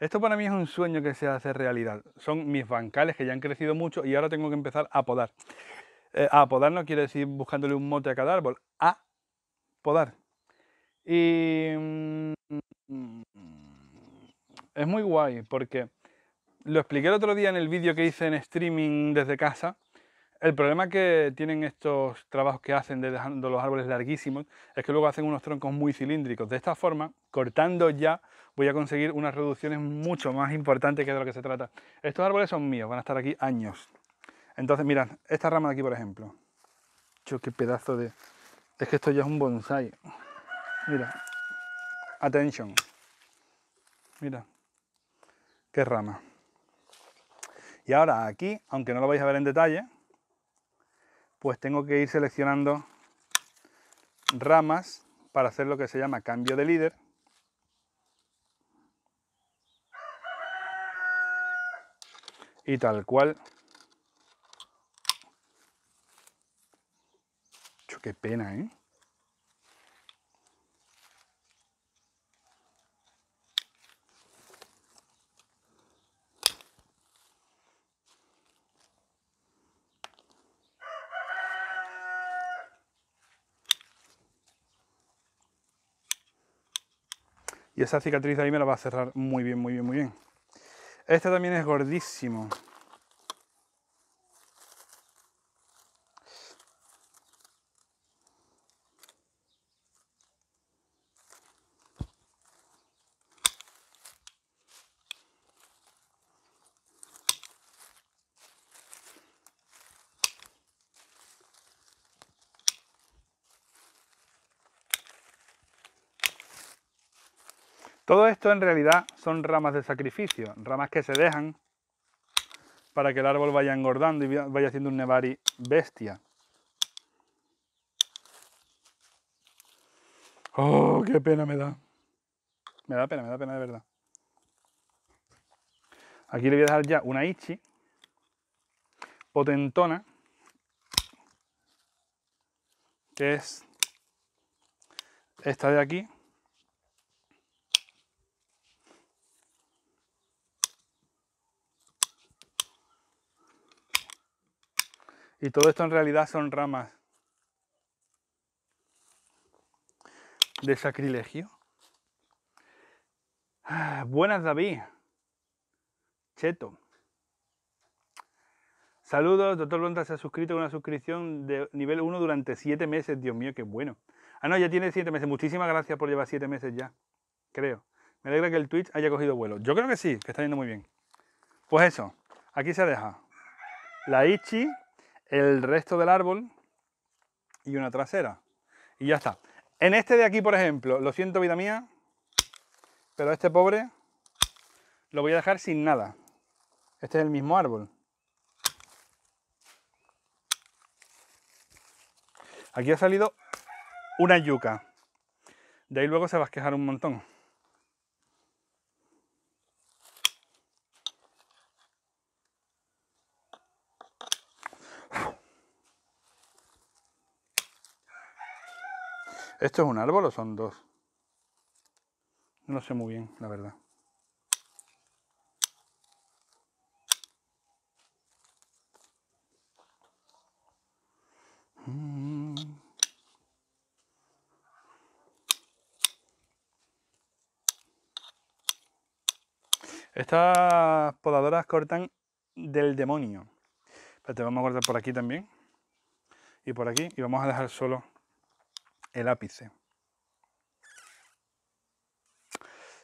Esto para mí es un sueño que se hace realidad. Son mis bancales que ya han crecido mucho y ahora tengo que empezar a podar. Eh, a podar no quiere decir buscándole un mote a cada árbol, a podar. Y mm, es muy guay porque lo expliqué el otro día en el vídeo que hice en streaming desde casa. El problema que tienen estos trabajos que hacen de dejando los árboles larguísimos es que luego hacen unos troncos muy cilíndricos. De esta forma, cortando ya voy a conseguir unas reducciones mucho más importantes que de lo que se trata. Estos árboles son míos, van a estar aquí años. Entonces, mirad, esta rama de aquí, por ejemplo. Yo qué pedazo de... Es que esto ya es un bonsai. Mira. ¡Atención! Mira. Qué rama. Y ahora aquí, aunque no lo vais a ver en detalle, pues tengo que ir seleccionando ramas para hacer lo que se llama cambio de líder y tal cual. qué pena, ¿eh? Y esa cicatriz ahí me la va a cerrar muy bien, muy bien, muy bien. Este también es gordísimo. Todo esto en realidad son ramas de sacrificio, ramas que se dejan para que el árbol vaya engordando y vaya haciendo un nevari bestia. Oh, qué pena me da. Me da pena, me da pena de verdad. Aquí le voy a dejar ya una Ichi. Potentona. Que es esta de aquí. Y todo esto en realidad son ramas de sacrilegio. Ah, buenas David. Cheto. Saludos, doctor Blonda se ha suscrito a una suscripción de nivel 1 durante 7 meses. Dios mío, qué bueno. Ah, no, ya tiene 7 meses. Muchísimas gracias por llevar 7 meses ya. Creo. Me alegra que el Twitch haya cogido vuelo. Yo creo que sí, que está yendo muy bien. Pues eso, aquí se deja. La Ichi el resto del árbol y una trasera. Y ya está. En este de aquí, por ejemplo, lo siento vida mía, pero este pobre lo voy a dejar sin nada. Este es el mismo árbol. Aquí ha salido una yuca. De ahí luego se va a quejar un montón. ¿Esto es un árbol o son dos? No sé muy bien, la verdad. Mm. Estas podadoras cortan del demonio. Pero te vamos a cortar por aquí también. Y por aquí. Y vamos a dejar solo el ápice.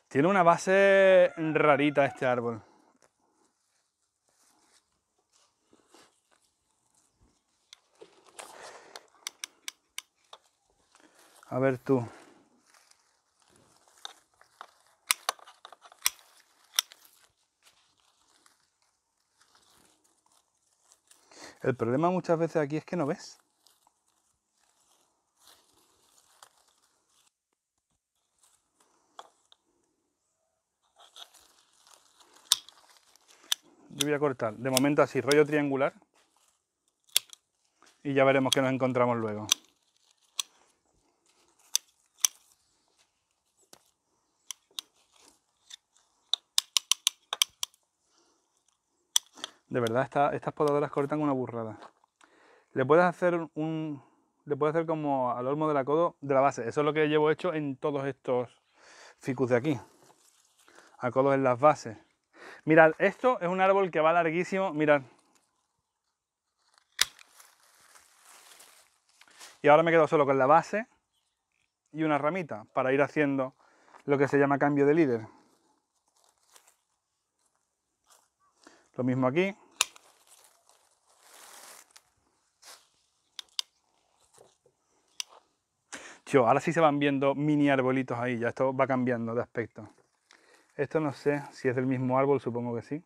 Tiene una base rarita este árbol. A ver tú. El problema muchas veces aquí es que no ves. a cortar de momento así, rollo triangular. Y ya veremos qué nos encontramos luego. De verdad, estas podadoras cortan una burrada. Le puedes hacer un. Le puedes hacer como al olmo de la codo de la base. Eso es lo que llevo hecho en todos estos ficus de aquí. A codos en las bases. Mirad, esto es un árbol que va larguísimo, mirad. Y ahora me quedo solo con la base y una ramita para ir haciendo lo que se llama cambio de líder. Lo mismo aquí. Yo, ahora sí se van viendo mini arbolitos ahí, ya esto va cambiando de aspecto. Esto no sé si es del mismo árbol, supongo que sí.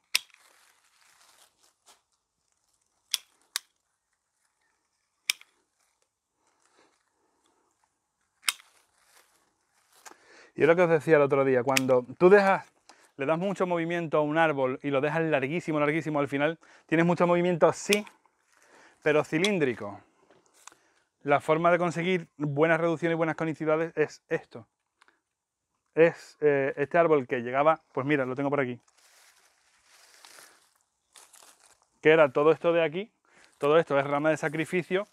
Y es lo que os decía el otro día, cuando tú dejas, le das mucho movimiento a un árbol y lo dejas larguísimo, larguísimo, al final tienes mucho movimiento sí, pero cilíndrico. La forma de conseguir buenas reducciones y buenas conicidades es esto es eh, este árbol que llegaba, pues mira, lo tengo por aquí, que era todo esto de aquí, todo esto es rama de sacrificio,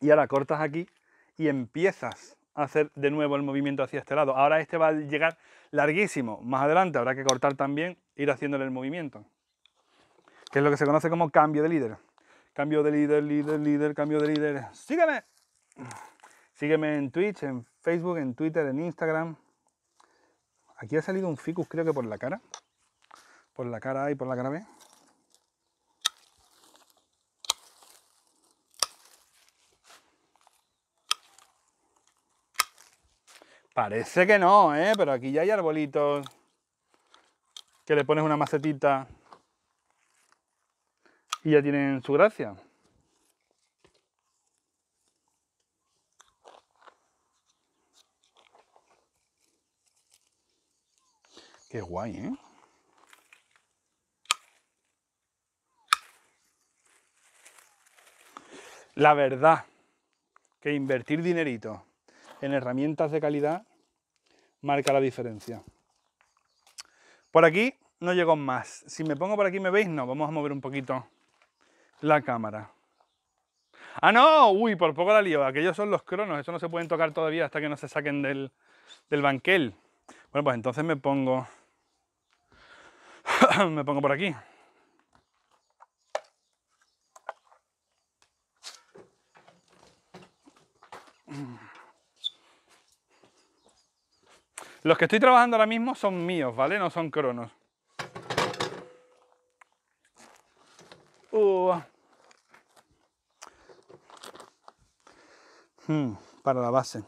y ahora cortas aquí y empiezas a hacer de nuevo el movimiento hacia este lado. Ahora este va a llegar larguísimo, más adelante habrá que cortar también, ir haciéndole el movimiento, que es lo que se conoce como cambio de líder. Cambio de líder, líder, líder, cambio de líder. ¡Sígueme! Sígueme en Twitch, en Facebook, en Twitter, en Instagram, Aquí ha salido un ficus creo que por la cara. Por la cara y por la cara B. Parece que no, ¿eh? Pero aquí ya hay arbolitos. Que le pones una macetita. Y ya tienen su gracia. Qué guay, ¿eh? La verdad que invertir dinerito en herramientas de calidad marca la diferencia. Por aquí no llego más. Si me pongo por aquí, ¿me veis? No, vamos a mover un poquito la cámara. ¡Ah, no! Uy, por poco la lío. Aquellos son los cronos. Eso no se pueden tocar todavía hasta que no se saquen del, del banquel. Bueno, pues entonces me pongo me pongo por aquí. Los que estoy trabajando ahora mismo son míos, ¿vale? No son cronos. Uh. Hmm, para la base.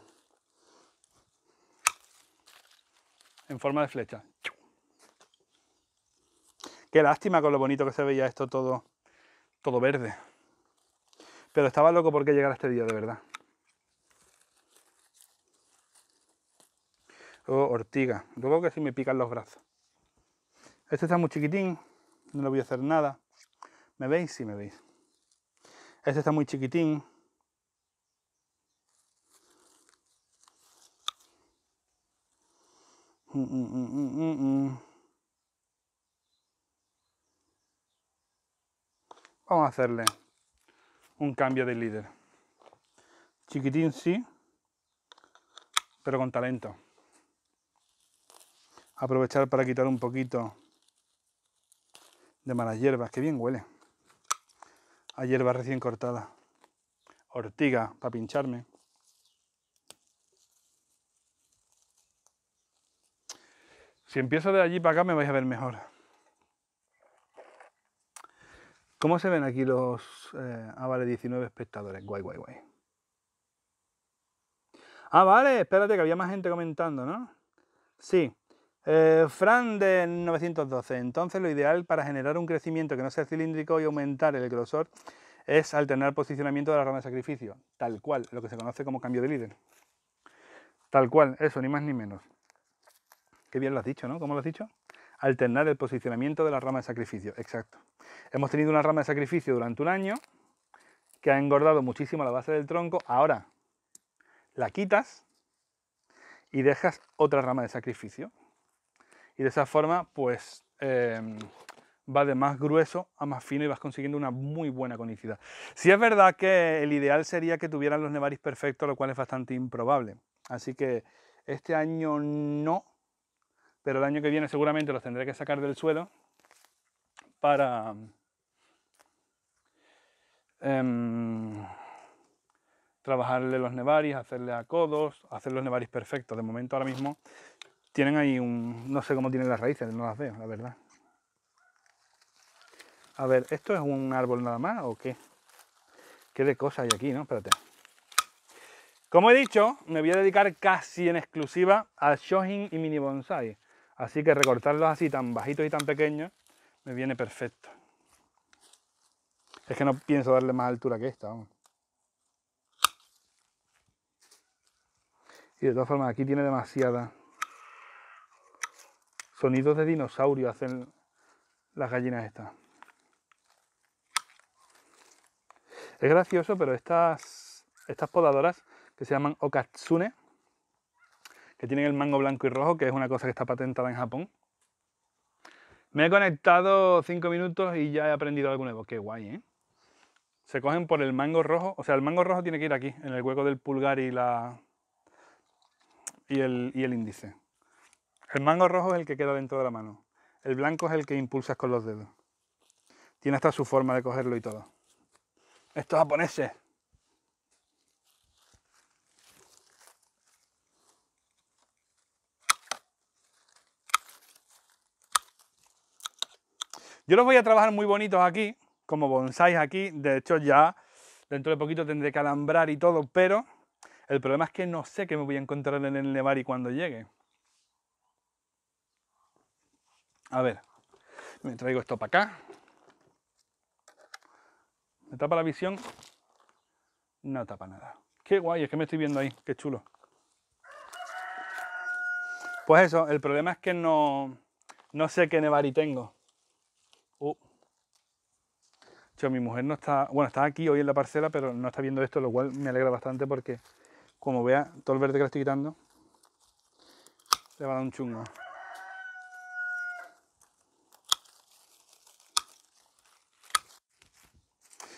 En forma de flecha. Qué lástima con lo bonito que se veía esto todo, todo verde. Pero estaba loco porque a este día, de verdad. Oh, ortiga. Luego que si me pican los brazos. Este está muy chiquitín. No le voy a hacer nada. ¿Me veis? Sí, me veis. Este está muy chiquitín. Mm, mm, mm, Vamos a hacerle un cambio de líder. Chiquitín sí, pero con talento. Aprovechar para quitar un poquito de malas hierbas, que bien huele. A hierba recién cortadas. Ortiga para pincharme. Si empiezo de allí para acá me vais a ver mejor. ¿Cómo se ven aquí los... Eh, ah, vale, 19 espectadores. Guay, guay, guay. Ah, vale, espérate, que había más gente comentando, ¿no? Sí. Eh, Fran de 912. Entonces, lo ideal para generar un crecimiento que no sea cilíndrico y aumentar el grosor es alternar posicionamiento de la rama de sacrificio. Tal cual, lo que se conoce como cambio de líder. Tal cual, eso, ni más ni menos. Qué bien lo has dicho, ¿no? ¿Cómo lo has dicho? alternar el posicionamiento de la rama de sacrificio. Exacto. Hemos tenido una rama de sacrificio durante un año que ha engordado muchísimo la base del tronco. Ahora la quitas y dejas otra rama de sacrificio. Y de esa forma, pues em, va de más grueso a más fino y vas consiguiendo una muy buena conicidad. Si es verdad que el ideal sería que tuvieran los nevaris perfectos, lo cual es bastante improbable. Así que este año no, pero el año que viene seguramente los tendré que sacar del suelo para, em, trabajarle los nevaris, hacerle a codos, hacer los nevaris perfectos. De momento ahora mismo tienen ahí un... no sé cómo tienen las raíces, no las veo, la verdad. A ver, ¿esto es un árbol nada más o qué? ¿Qué de cosas hay aquí, no? Espérate. Como he dicho, me voy a dedicar casi en exclusiva al shohin y mini bonsai. Así que recortarlos así tan bajitos y tan pequeños me viene perfecto. Es que no pienso darle más altura que esta, Y de todas formas, aquí tiene demasiada. Sonidos de dinosaurio hacen las gallinas estas. Es gracioso, pero estas, estas podadoras que se llaman Okatsune que tienen el mango blanco y rojo, que es una cosa que está patentada en Japón. Me he conectado cinco minutos y ya he aprendido algo nuevo. Qué guay, ¿eh? Se cogen por el mango rojo. O sea, el mango rojo tiene que ir aquí, en el hueco del pulgar y la. y el, y el índice. El mango rojo es el que queda dentro de la mano. El blanco es el que impulsas con los dedos. Tiene hasta su forma de cogerlo y todo. Estos japoneses. Yo los voy a trabajar muy bonitos aquí, como bonsáis aquí. De hecho, ya dentro de poquito tendré que alambrar y todo, pero el problema es que no sé qué me voy a encontrar en el Nevari cuando llegue. A ver, me traigo esto para acá. ¿Me tapa la visión? No tapa nada. Qué guay, es que me estoy viendo ahí, qué chulo. Pues eso, el problema es que no, no sé qué Nevari tengo. Oh. mi mujer no está, bueno, está aquí hoy en la parcela, pero no está viendo esto, lo cual me alegra bastante porque, como vea, todo el verde que le estoy quitando, le va a dar un chungo.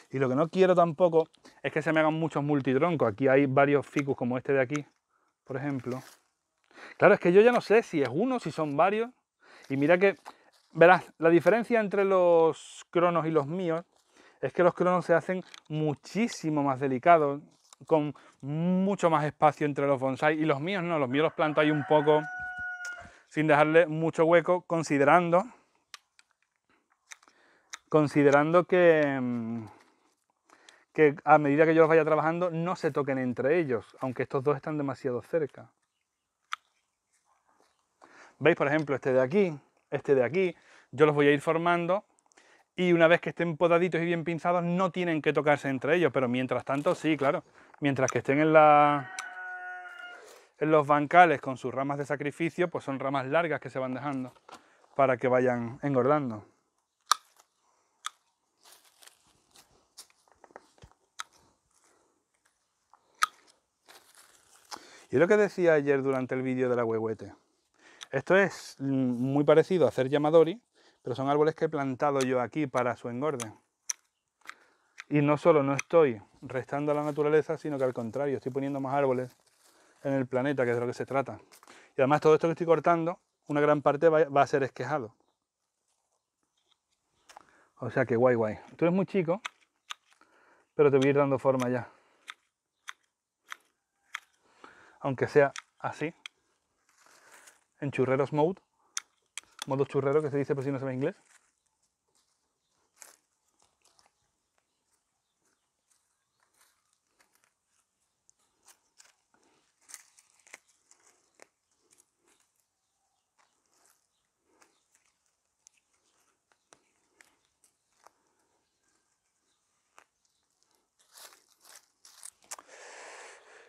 Y lo que no quiero tampoco es que se me hagan muchos multitroncos. Aquí hay varios ficus como este de aquí, por ejemplo. Claro, es que yo ya no sé si es uno, si son varios. Y mira que Verás, la diferencia entre los cronos y los míos es que los cronos se hacen muchísimo más delicados, con mucho más espacio entre los bonsai y los míos no, los míos los planto ahí un poco sin dejarle mucho hueco, considerando considerando que que a medida que yo los vaya trabajando no se toquen entre ellos, aunque estos dos están demasiado cerca. ¿Veis, por ejemplo, este de aquí? este de aquí, yo los voy a ir formando y una vez que estén podaditos y bien pinzados no tienen que tocarse entre ellos, pero mientras tanto sí, claro, mientras que estén en, la, en los bancales con sus ramas de sacrificio, pues son ramas largas que se van dejando para que vayan engordando. Y lo que decía ayer durante el vídeo de la huehuete, esto es muy parecido a hacer Yamadori, pero son árboles que he plantado yo aquí para su engorde. Y no solo no estoy restando a la naturaleza, sino que al contrario, estoy poniendo más árboles en el planeta, que es de lo que se trata. Y además todo esto que estoy cortando, una gran parte va a ser esquejado. O sea que guay, guay. Tú eres muy chico, pero te voy a ir dando forma ya. Aunque sea así, en churreros mode, modo churrero que se dice por si no sabe inglés.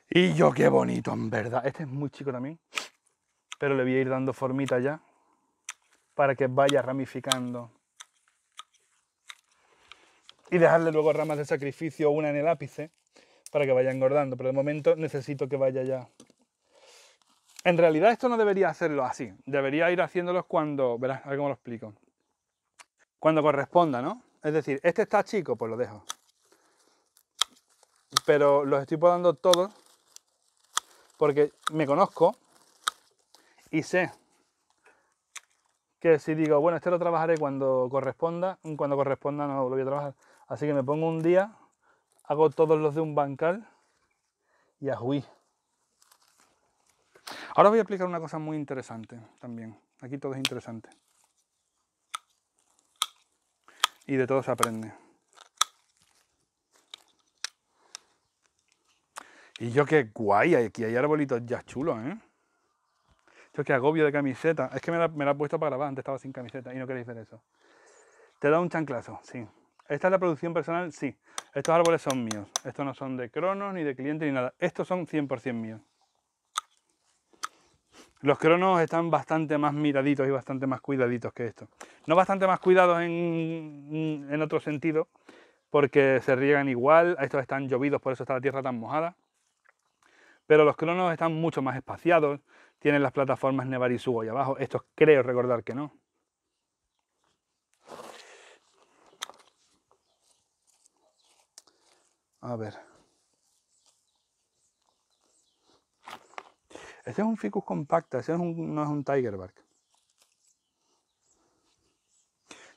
Y yo qué bonito, en verdad. Este es muy chico también pero le voy a ir dando formita ya para que vaya ramificando. Y dejarle luego ramas de sacrificio, una en el ápice, para que vaya engordando. Pero de momento necesito que vaya ya. En realidad esto no debería hacerlo así. Debería ir haciéndolos cuando... Verás, a ver cómo lo explico. Cuando corresponda, ¿no? Es decir, este está chico, pues lo dejo. Pero los estoy podando todos porque me conozco y sé que si digo, bueno, este lo trabajaré cuando corresponda, cuando corresponda no lo voy a trabajar. Así que me pongo un día, hago todos los de un bancal y a juí. Ahora voy a explicar una cosa muy interesante también. Aquí todo es interesante. Y de todo se aprende. Y yo qué guay, aquí hay arbolitos ya chulos, ¿eh? es que agobio de camiseta. Es que me la, he puesto para grabar, antes estaba sin camiseta y no queréis ver eso. Te da un chanclazo, sí. ¿Esta es la producción personal? Sí. Estos árboles son míos. Estos no son de cronos, ni de clientes, ni nada. Estos son 100% míos. Los cronos están bastante más miraditos y bastante más cuidaditos que estos. No bastante más cuidados en, en otro sentido, porque se riegan igual. Estos están llovidos, por eso está la tierra tan mojada. Pero los cronos están mucho más espaciados, tienen las plataformas Nevar y abajo. Estos creo recordar que no. A ver. Este es un Ficus compacta, ese no es un Bark.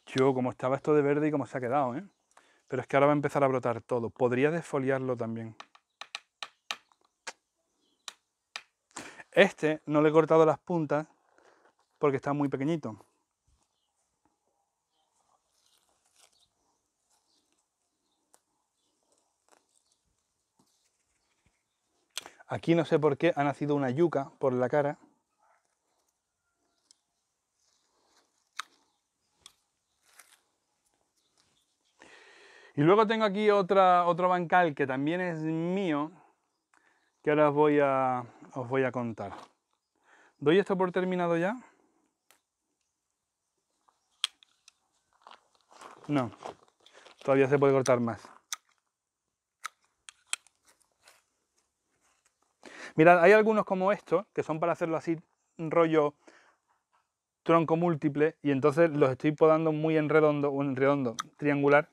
Yo, como estaba esto de verde y como se ha quedado, ¿eh? Pero es que ahora va a empezar a brotar todo. Podría desfoliarlo también. Este no le he cortado las puntas porque está muy pequeñito. Aquí no sé por qué ha nacido una yuca por la cara. Y luego tengo aquí otra, otro bancal que también es mío, que ahora voy a, os voy a contar. Doy esto por terminado ya. No, todavía se puede cortar más. Mirad, hay algunos como estos, que son para hacerlo así, un rollo tronco múltiple, y entonces los estoy podando muy en redondo, en redondo, triangular,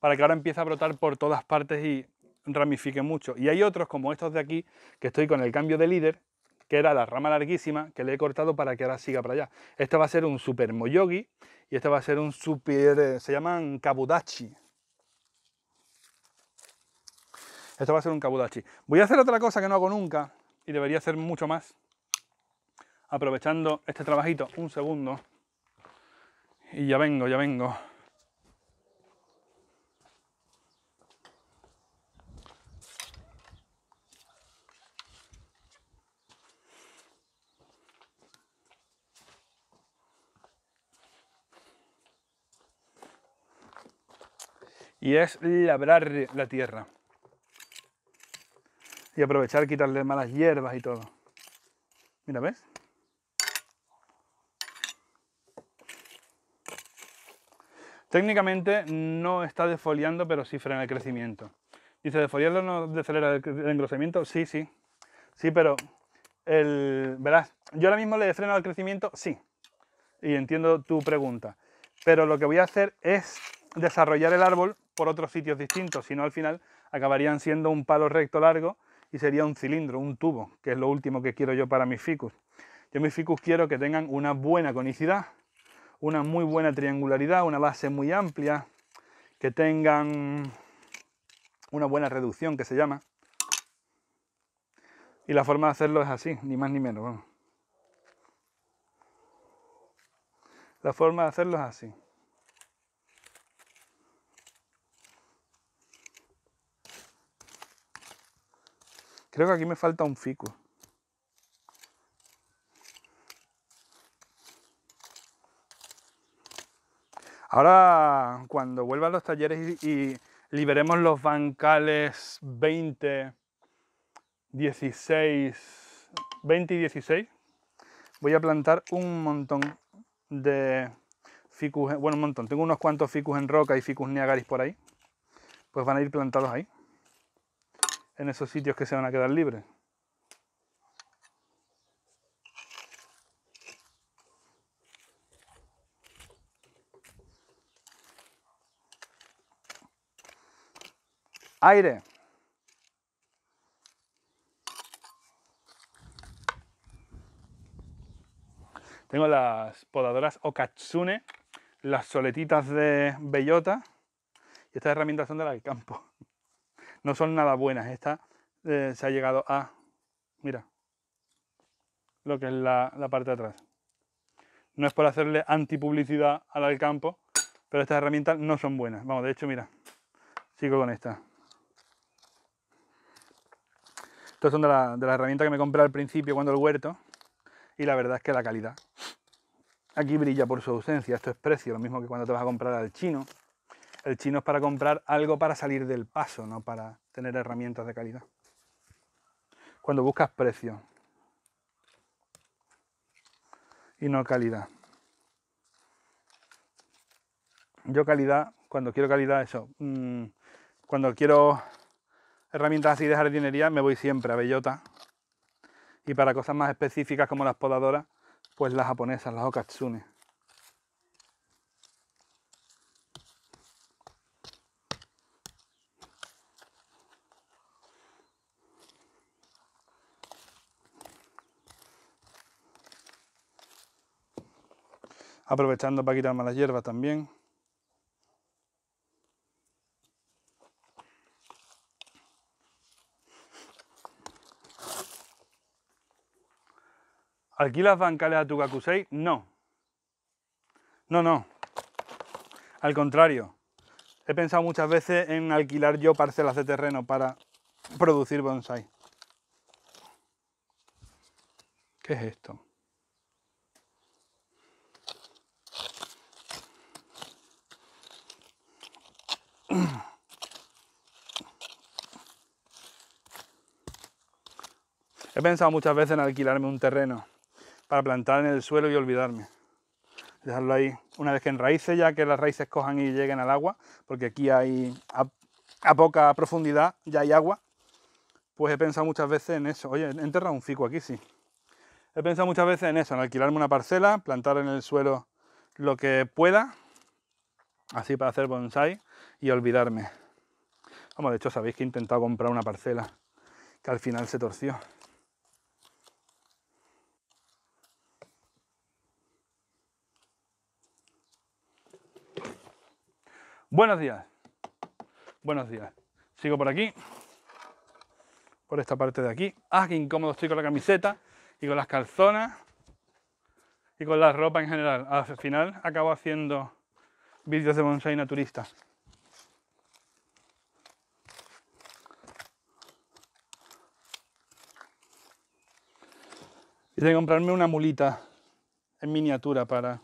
para que ahora empiece a brotar por todas partes y ramifique mucho. Y hay otros como estos de aquí, que estoy con el cambio de líder, que era la rama larguísima, que le he cortado para que ahora siga para allá. Este va a ser un super moyogi y este va a ser un super... Eh, se llaman kabudachi. Este va a ser un kabudachi. Voy a hacer otra cosa que no hago nunca y debería hacer mucho más. Aprovechando este trabajito, un segundo. Y ya vengo, ya vengo. y es labrar la tierra. Y aprovechar, quitarle malas hierbas y todo. Mira, ¿ves? Técnicamente no está defoliando pero sí frena el crecimiento. Dice, ¿defoliando no decelera el engrosamiento? Sí, sí. Sí, pero el... Verás, yo ahora mismo le freno el crecimiento, sí. Y entiendo tu pregunta. Pero lo que voy a hacer es desarrollar el árbol por otros sitios distintos, sino al final acabarían siendo un palo recto largo y sería un cilindro, un tubo, que es lo último que quiero yo para mis ficus. Yo mis ficus quiero que tengan una buena conicidad, una muy buena triangularidad, una base muy amplia, que tengan una buena reducción que se llama. Y la forma de hacerlo es así, ni más ni menos. La forma de hacerlo es así. Creo que aquí me falta un fico. Ahora, cuando vuelva a los talleres y, liberemos los bancales 20, 16, 20 y 16, voy a plantar un montón de ficus, bueno, un montón, tengo unos cuantos ficus en roca y ficus niagaris por ahí, pues van a ir plantados ahí en esos sitios que se van a quedar libres. Aire. Tengo las podadoras Okatsune, las soletitas de bellota y estas herramientas son de la del campo no son nada buenas. Esta eh, se ha llegado a, mira, lo que es la, parte de atrás. No es por hacerle antipublicidad al campo, pero estas herramientas no son buenas. Vamos, de hecho, mira, sigo con esta. Estas son de, la, de las herramientas que me compré al principio cuando el huerto. Y la verdad es que la calidad aquí brilla por su ausencia. Esto es precio, lo mismo que cuando te vas a comprar al chino el chino es para comprar algo para salir del paso, no para tener herramientas de calidad. Cuando buscas precio y no calidad. Yo calidad, cuando quiero calidad, eso. Mm, cuando quiero herramientas así de jardinería me voy siempre a bellota. Y para cosas más específicas como las podadoras, pues las japonesas, las okatsune. aprovechando para quitarme las hierbas también. ¿Alquilas bancales a tu Gakusei? No. No, no. Al contrario. He pensado muchas veces en alquilar yo parcelas de terreno para producir bonsai. ¿Qué es esto? He pensado muchas veces en alquilarme un terreno para plantar en el suelo y olvidarme. Dejarlo ahí. Una vez que enraice, ya que las raíces cojan y lleguen al agua, porque aquí hay a, poca profundidad ya hay agua, pues he pensado muchas veces en eso. Oye, he enterrado un fico aquí, sí. He pensado muchas veces en eso, en alquilarme una parcela, plantar en el suelo lo que pueda, así para hacer bonsai, y olvidarme. Vamos, de hecho sabéis que he intentado comprar una parcela que al final se torció. Buenos días. Buenos días. Sigo por aquí. Por esta parte de aquí. Ah, qué incómodo estoy con la camiseta y con las calzonas y con la ropa en general. Al final acabo haciendo vídeos de bonsai naturista. de comprarme una mulita en miniatura para,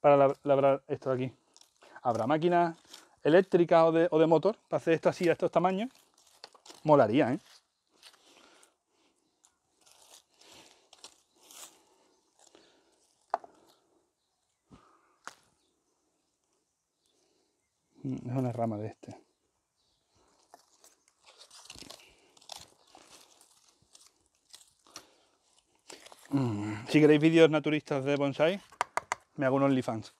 para labrar esto de aquí. Habrá máquinas eléctricas o de, o de motor para hacer esto así a estos tamaños. Molaría, ¿eh? Mm, es una rama de esto. Si queréis vídeos naturistas de bonsai, me hago un OnlyFans.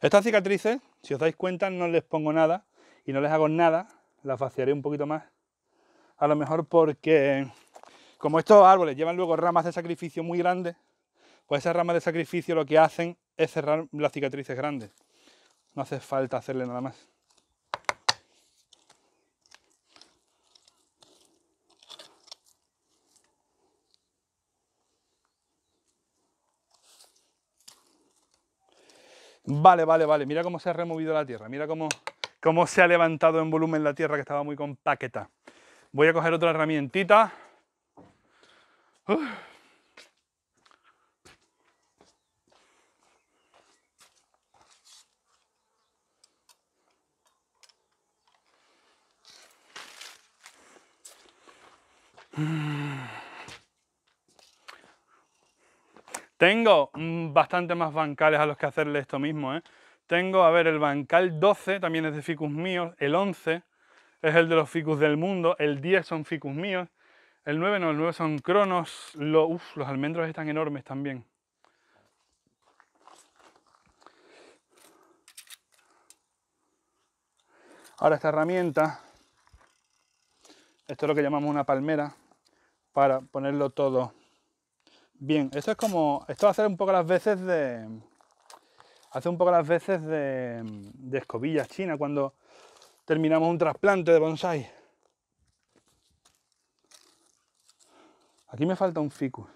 Estas cicatrices, si os dais cuenta, no les pongo nada y no les hago nada. Las vaciaré un poquito más. A lo mejor porque, como estos árboles llevan luego ramas de sacrificio muy grandes, pues esas ramas de sacrificio lo que hacen es cerrar las cicatrices grandes. No hace falta hacerle nada más. Vale, vale, vale. Mira cómo se ha removido la tierra. Mira cómo, cómo se ha levantado en volumen la tierra que estaba muy compacta. Voy a coger otra herramientita. Mm. Tengo mm, bastante más bancales a los que hacerle esto mismo. ¿eh? Tengo, a ver, el bancal 12 también es de ficus míos, el 11 es el de los ficus del mundo, el 10 son ficus míos, el 9 no, el 9 son cronos, uf, los almendros están enormes también. Ahora esta herramienta, esto es lo que llamamos una palmera, para ponerlo todo Bien, esto es como. Esto va a ser un poco las veces de. Hace un poco las veces de, de escobillas china cuando terminamos un trasplante de bonsai. Aquí me falta un ficus.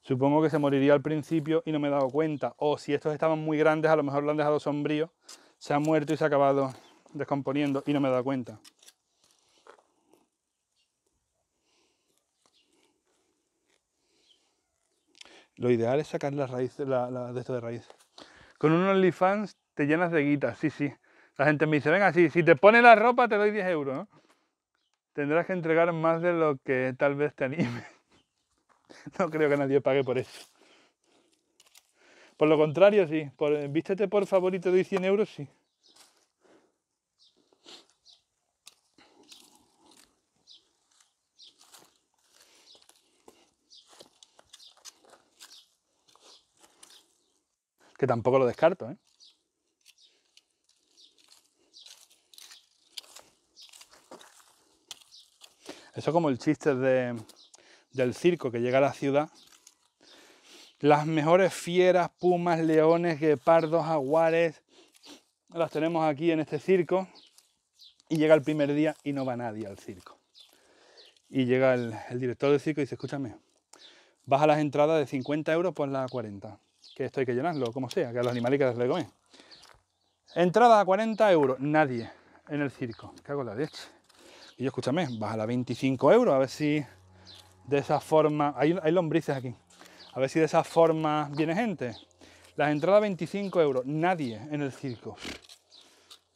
Supongo que se moriría al principio y no me he dado cuenta. O si estos estaban muy grandes, a lo mejor lo han dejado sombrío, se ha muerto y se ha acabado descomponiendo y no me he dado cuenta. Lo ideal es sacar las raíces, la, de esto de raíz. Con un OnlyFans te llenas de guita, sí, sí. La gente me dice, venga, si te pones la ropa te doy 10 euros, Tendrás que entregar más de lo que tal vez te anime. No creo que nadie pague por eso. Por lo contrario, sí. Eh, vístete por favor y te doy 100 euros, sí. que tampoco lo descarto. ¿eh? Eso es como el chiste del circo que llega a la ciudad. Las mejores fieras, pumas, leones, guepardos, jaguares, las tenemos aquí en este circo. Y llega el primer día y no va nadie al circo. Y llega el, director del circo y dice, escúchame, baja las entradas de 50 euros, por las 40 que esto hay que llenarlo, como sea, que a los que les comen. Entrada a 40 euros, nadie en el circo, ¿Qué hago la leche. Y yo, escúchame, baja a 25 euros, a ver si de esa forma, hay, lombrices aquí, a ver si de esa forma viene gente. Las entradas 25 euros, nadie en el circo.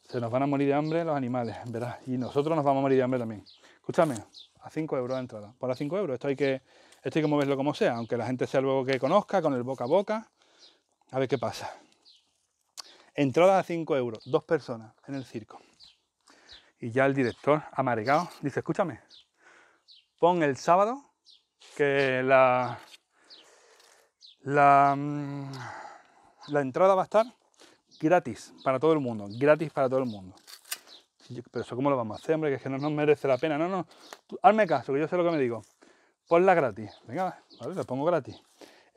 Se nos van a morir de hambre los animales, ¿verdad? Y nosotros nos vamos a morir de hambre también. Escúchame, a 5 euros la entrada. Por a 5 euros, que, esto hay que moverlo como sea, aunque la gente sea luego que conozca, con el boca a boca. A ver qué pasa. Entrada a 5 euros, dos personas en el circo. Y ya el director, amargado, dice, escúchame, pon el sábado que la, la, mm, la entrada va a estar gratis para todo el mundo, gratis para todo el mundo. Pero eso cómo lo vamos a hacer, hombre, que es que no nos merece la pena. No, no, hazme caso, que yo sé lo que me digo. Ponla gratis. Venga, vale, la pongo gratis.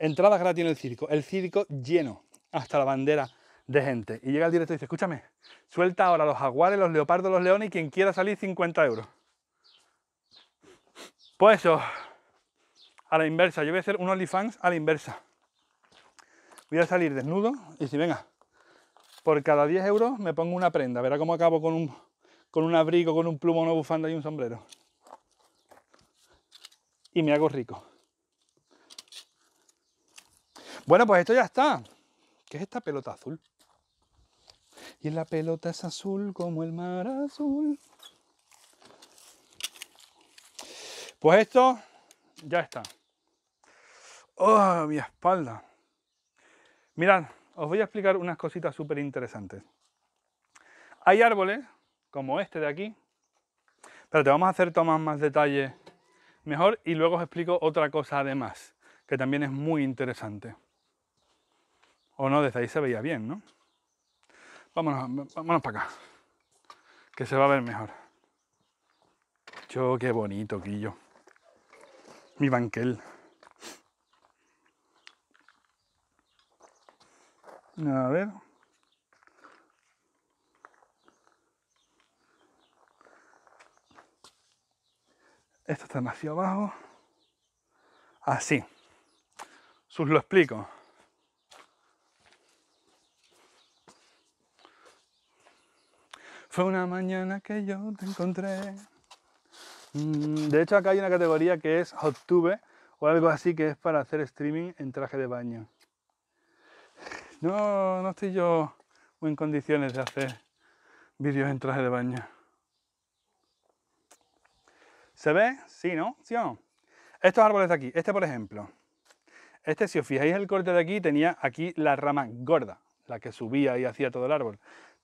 Entrada gratis en el circo. El circo lleno hasta la bandera de gente. Y llega el director y dice, escúchame, suelta ahora los jaguares, los leopardos, los leones y quien quiera salir 50 euros. Pues eso, a la inversa. Yo voy a hacer un OnlyFans a la inversa. Voy a salir desnudo y si venga, por cada 10 euros me pongo una prenda. Verá cómo acabo con un, con un abrigo, con un plumón, una bufanda y un sombrero. Y me hago rico. Bueno, pues esto ya está. ¿Qué es esta pelota azul? Y la pelota es azul como el mar azul. Pues esto ya está. ¡Oh, mi espalda! Mirad, os voy a explicar unas cositas súper interesantes. Hay árboles, como este de aquí. Pero te vamos a hacer tomar más detalle mejor y luego os explico otra cosa además, que también es muy interesante. O no, desde ahí se veía bien, ¿no? Vámonos, vámonos para acá, que se va a ver mejor. Yo, qué bonito, Quillo. Mi banquel. A ver. Esto está hacia abajo. Así. Sus lo explico. Fue una mañana que yo te encontré. Mm, de hecho, acá hay una categoría que es Hot o algo así que es para hacer streaming en traje de baño. No, no estoy yo en condiciones de hacer vídeos en traje de baño. ¿Se ve? Sí, ¿no? ¿Sí Estos árboles de aquí, este por ejemplo. Este, si os fijáis el corte de aquí, tenía aquí la rama gorda, la que subía y hacía todo el árbol.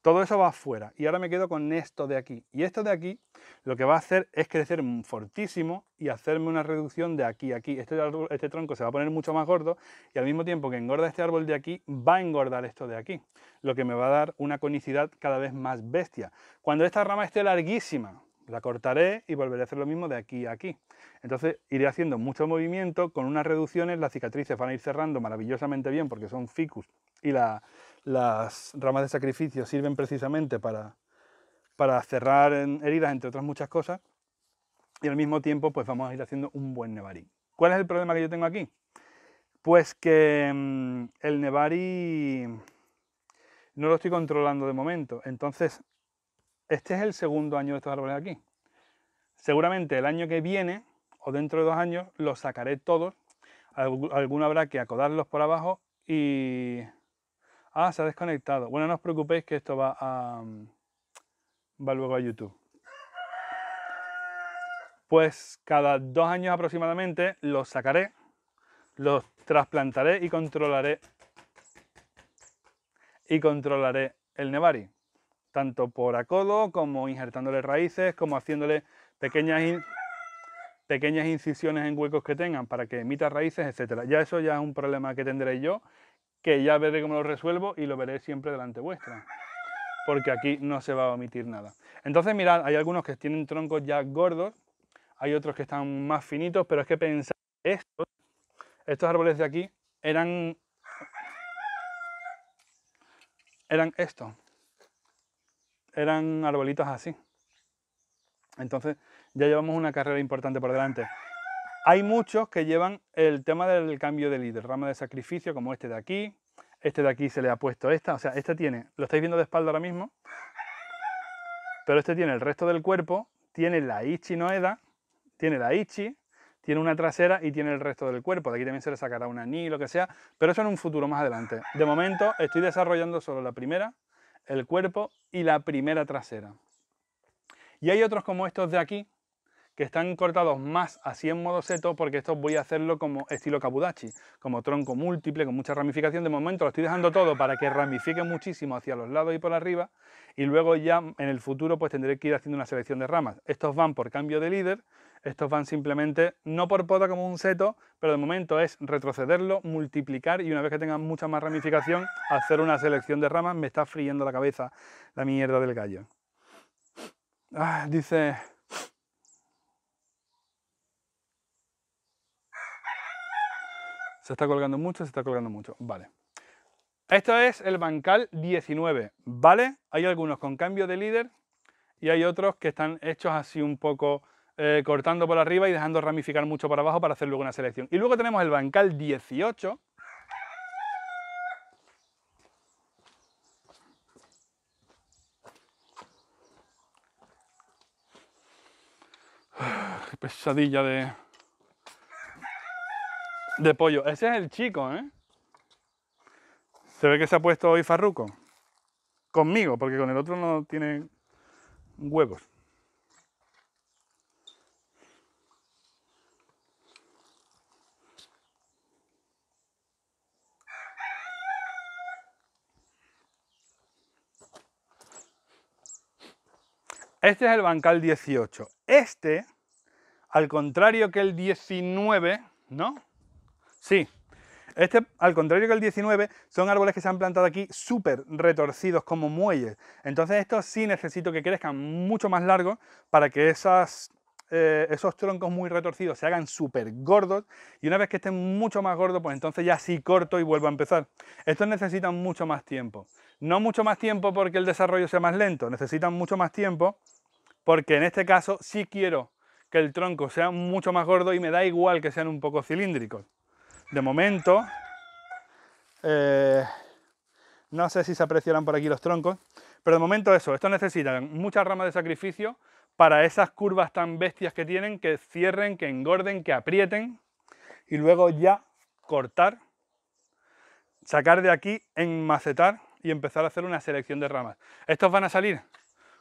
Todo eso va afuera y ahora me quedo con esto de aquí. Y esto de aquí lo que va a hacer es crecer fortísimo y hacerme una reducción de aquí a aquí. Este, este tronco se va a poner mucho más gordo y al mismo tiempo que engorda este árbol de aquí, va a engordar esto de aquí. Lo que me va a dar una conicidad cada vez más bestia. Cuando esta rama esté larguísima, la cortaré y volveré a hacer lo mismo de aquí a aquí. Entonces iré haciendo mucho movimiento, con unas reducciones, las cicatrices van a ir cerrando maravillosamente bien porque son ficus y la, las ramas de sacrificio sirven precisamente para, para cerrar heridas, entre otras muchas cosas, y al mismo tiempo pues vamos a ir haciendo un buen nevari. ¿Cuál es el problema que yo tengo aquí? Pues que mm, el nevari no lo estoy controlando de momento, entonces este es el segundo año de estos árboles aquí. Seguramente el año que viene o dentro de dos años los sacaré todos, alguno habrá que acodarlos por abajo y Ah, se ha desconectado. Bueno, no os preocupéis que esto va a... Mm, va luego a YouTube. Pues cada dos años aproximadamente los sacaré, los trasplantaré y controlaré y controlaré el nevari, tanto por acodo como injertándole raíces, como haciéndole pequeñas, pequeñas incisiones en huecos que tengan para que emita raíces, etcétera. Ya eso ya es un problema que tendré yo que ya veré cómo lo resuelvo y lo veré siempre delante vuestra, porque aquí no se va a omitir nada. Entonces, mirad, hay algunos que tienen troncos ya gordos, hay otros que están más finitos, pero es que pensad, estos, estos árboles de aquí eran, eran estos, eran arbolitos así. Entonces, ya llevamos una carrera importante por delante. Hay muchos que llevan el tema del cambio de líder, rama de sacrificio, como este de aquí. Este de aquí se le ha puesto esta. O sea, este tiene, lo estáis viendo de espalda ahora mismo, pero este tiene el resto del cuerpo, tiene la Ichi Noeda, tiene la Ichi, tiene una trasera y tiene el resto del cuerpo. De aquí también se le sacará una ni, lo que sea, pero eso en un futuro más adelante. De momento estoy desarrollando solo la primera, el cuerpo y la primera trasera. Y hay otros como estos de aquí, que están cortados más así en modo seto porque esto voy a hacerlo como estilo kabudachi, como tronco múltiple, con mucha ramificación. De momento lo estoy dejando todo para que ramifique muchísimo hacia los lados y por arriba y luego ya en el futuro pues tendré que ir haciendo una selección de ramas. Estos van por cambio de líder, estos van simplemente no por poda como un seto, pero de momento es retrocederlo, multiplicar y una vez que tenga mucha más ramificación, hacer una selección de ramas. Me está friendo la cabeza la mierda del gallo. Ah, dice... Se está colgando mucho, se está colgando mucho. Vale. Esto es el bancal 19, ¿vale? Hay algunos con cambio de líder y hay otros que están hechos así un poco eh, cortando por arriba y dejando ramificar mucho para abajo para hacer luego una selección. Y luego tenemos el bancal 18, ah, ¡Qué pesadilla de, de pollo. Ese es el chico, ¿eh? Se ve que se ha puesto hoy farruco. Conmigo, porque con el otro no tiene huevos. Este es el bancal 18. Este, al contrario que el 19, ¿no? Sí. Este, al contrario que el 19, son árboles que se han plantado aquí súper retorcidos como muelles. Entonces estos sí necesito que crezcan mucho más largos para que eh, esos troncos muy retorcidos se hagan súper gordos. Y una vez que estén mucho más gordos, pues entonces ya sí corto y vuelvo a empezar. Estos necesitan mucho más tiempo. No mucho más tiempo porque el desarrollo sea más lento, necesitan mucho más tiempo porque en este caso sí quiero que el tronco sea mucho más gordo y me da igual que sean un poco cilíndricos. De momento, eh, no sé si se apreciarán por aquí los troncos, pero de momento eso, esto necesitan muchas ramas de sacrificio para esas curvas tan bestias que tienen, que cierren, que engorden, que aprieten y luego ya cortar, sacar de aquí, enmacetar y empezar a hacer una selección de ramas. Estos van a salir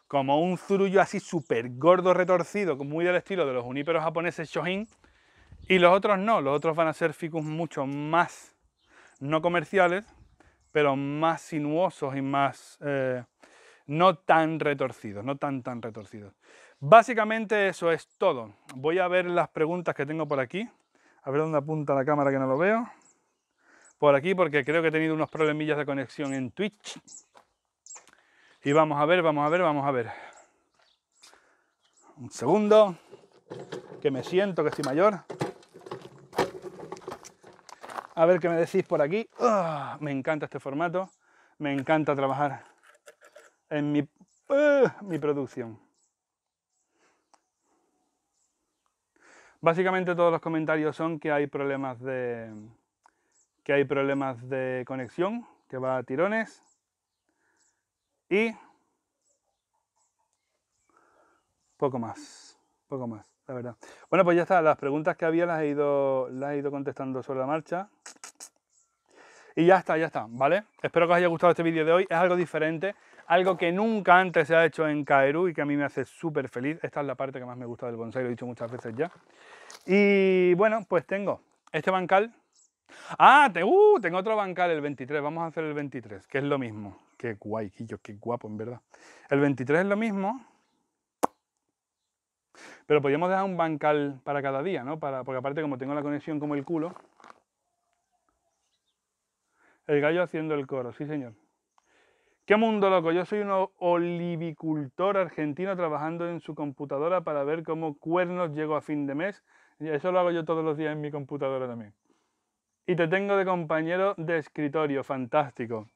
como un zurullo así súper gordo, retorcido, muy del estilo de los uníperos japoneses Shohin, y los otros no, los otros van a ser ficus mucho más no comerciales, pero más sinuosos y más eh, no tan retorcidos, no tan tan retorcidos. Básicamente eso es todo. Voy a ver las preguntas que tengo por aquí. A ver dónde apunta la cámara que no lo veo. Por aquí porque creo que he tenido unos problemillas de conexión en Twitch. Y vamos a ver, vamos a ver, vamos a ver. Un segundo que me siento, que estoy mayor. A ver qué me decís por aquí. Ah, me encanta este formato. Me encanta trabajar en mi, eh, mi producción. Básicamente todos los comentarios son que hay problemas de que hay problemas de conexión, que va a tirones y poco más, poco más la verdad. Bueno, pues ya está, las preguntas que había las he ido, las he ido contestando sobre la marcha. Y ya está, ya está, ¿vale? Espero que os haya gustado este vídeo de hoy, es algo diferente, algo que nunca antes se ha hecho en Kaeru y que a mí me hace súper feliz. Esta es la parte que más me gusta del bonsai, lo he dicho muchas veces ya. Y bueno, pues tengo este bancal. ¡Ah! Uh, tengo otro bancal, el 23, vamos a hacer el 23, que es lo mismo. Qué guay, qué guapo, en verdad. El 23 es lo mismo, pero podríamos dejar un bancal para cada día, ¿no? porque aparte como tengo la conexión como el culo. El gallo haciendo el coro, sí señor. ¡Qué mundo loco! Yo soy un olivicultor argentino trabajando en su computadora para ver cómo cuernos llego a fin de mes. Y eso lo hago yo todos los días en mi computadora también. Y te tengo de compañero de escritorio, fantástico.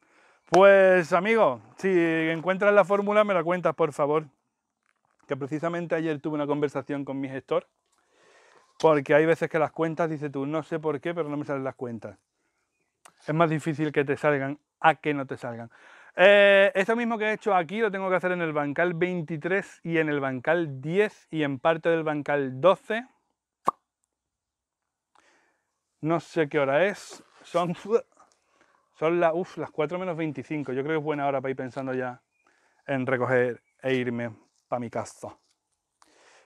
Pues amigo, si encuentras la fórmula me la cuentas, por favor que precisamente ayer tuve una conversación con mi gestor, porque hay veces que las cuentas, dice tú, no sé por qué, pero no me salen las cuentas. Es más difícil que te salgan a que no te salgan. Eh, esto mismo que he hecho aquí lo tengo que hacer en el bancal 23 y en el bancal 10 y en parte del bancal 12. No sé qué hora es. Son, son las 4 menos 25. Yo creo que es buena hora para ir pensando ya en recoger e irme para mi casa.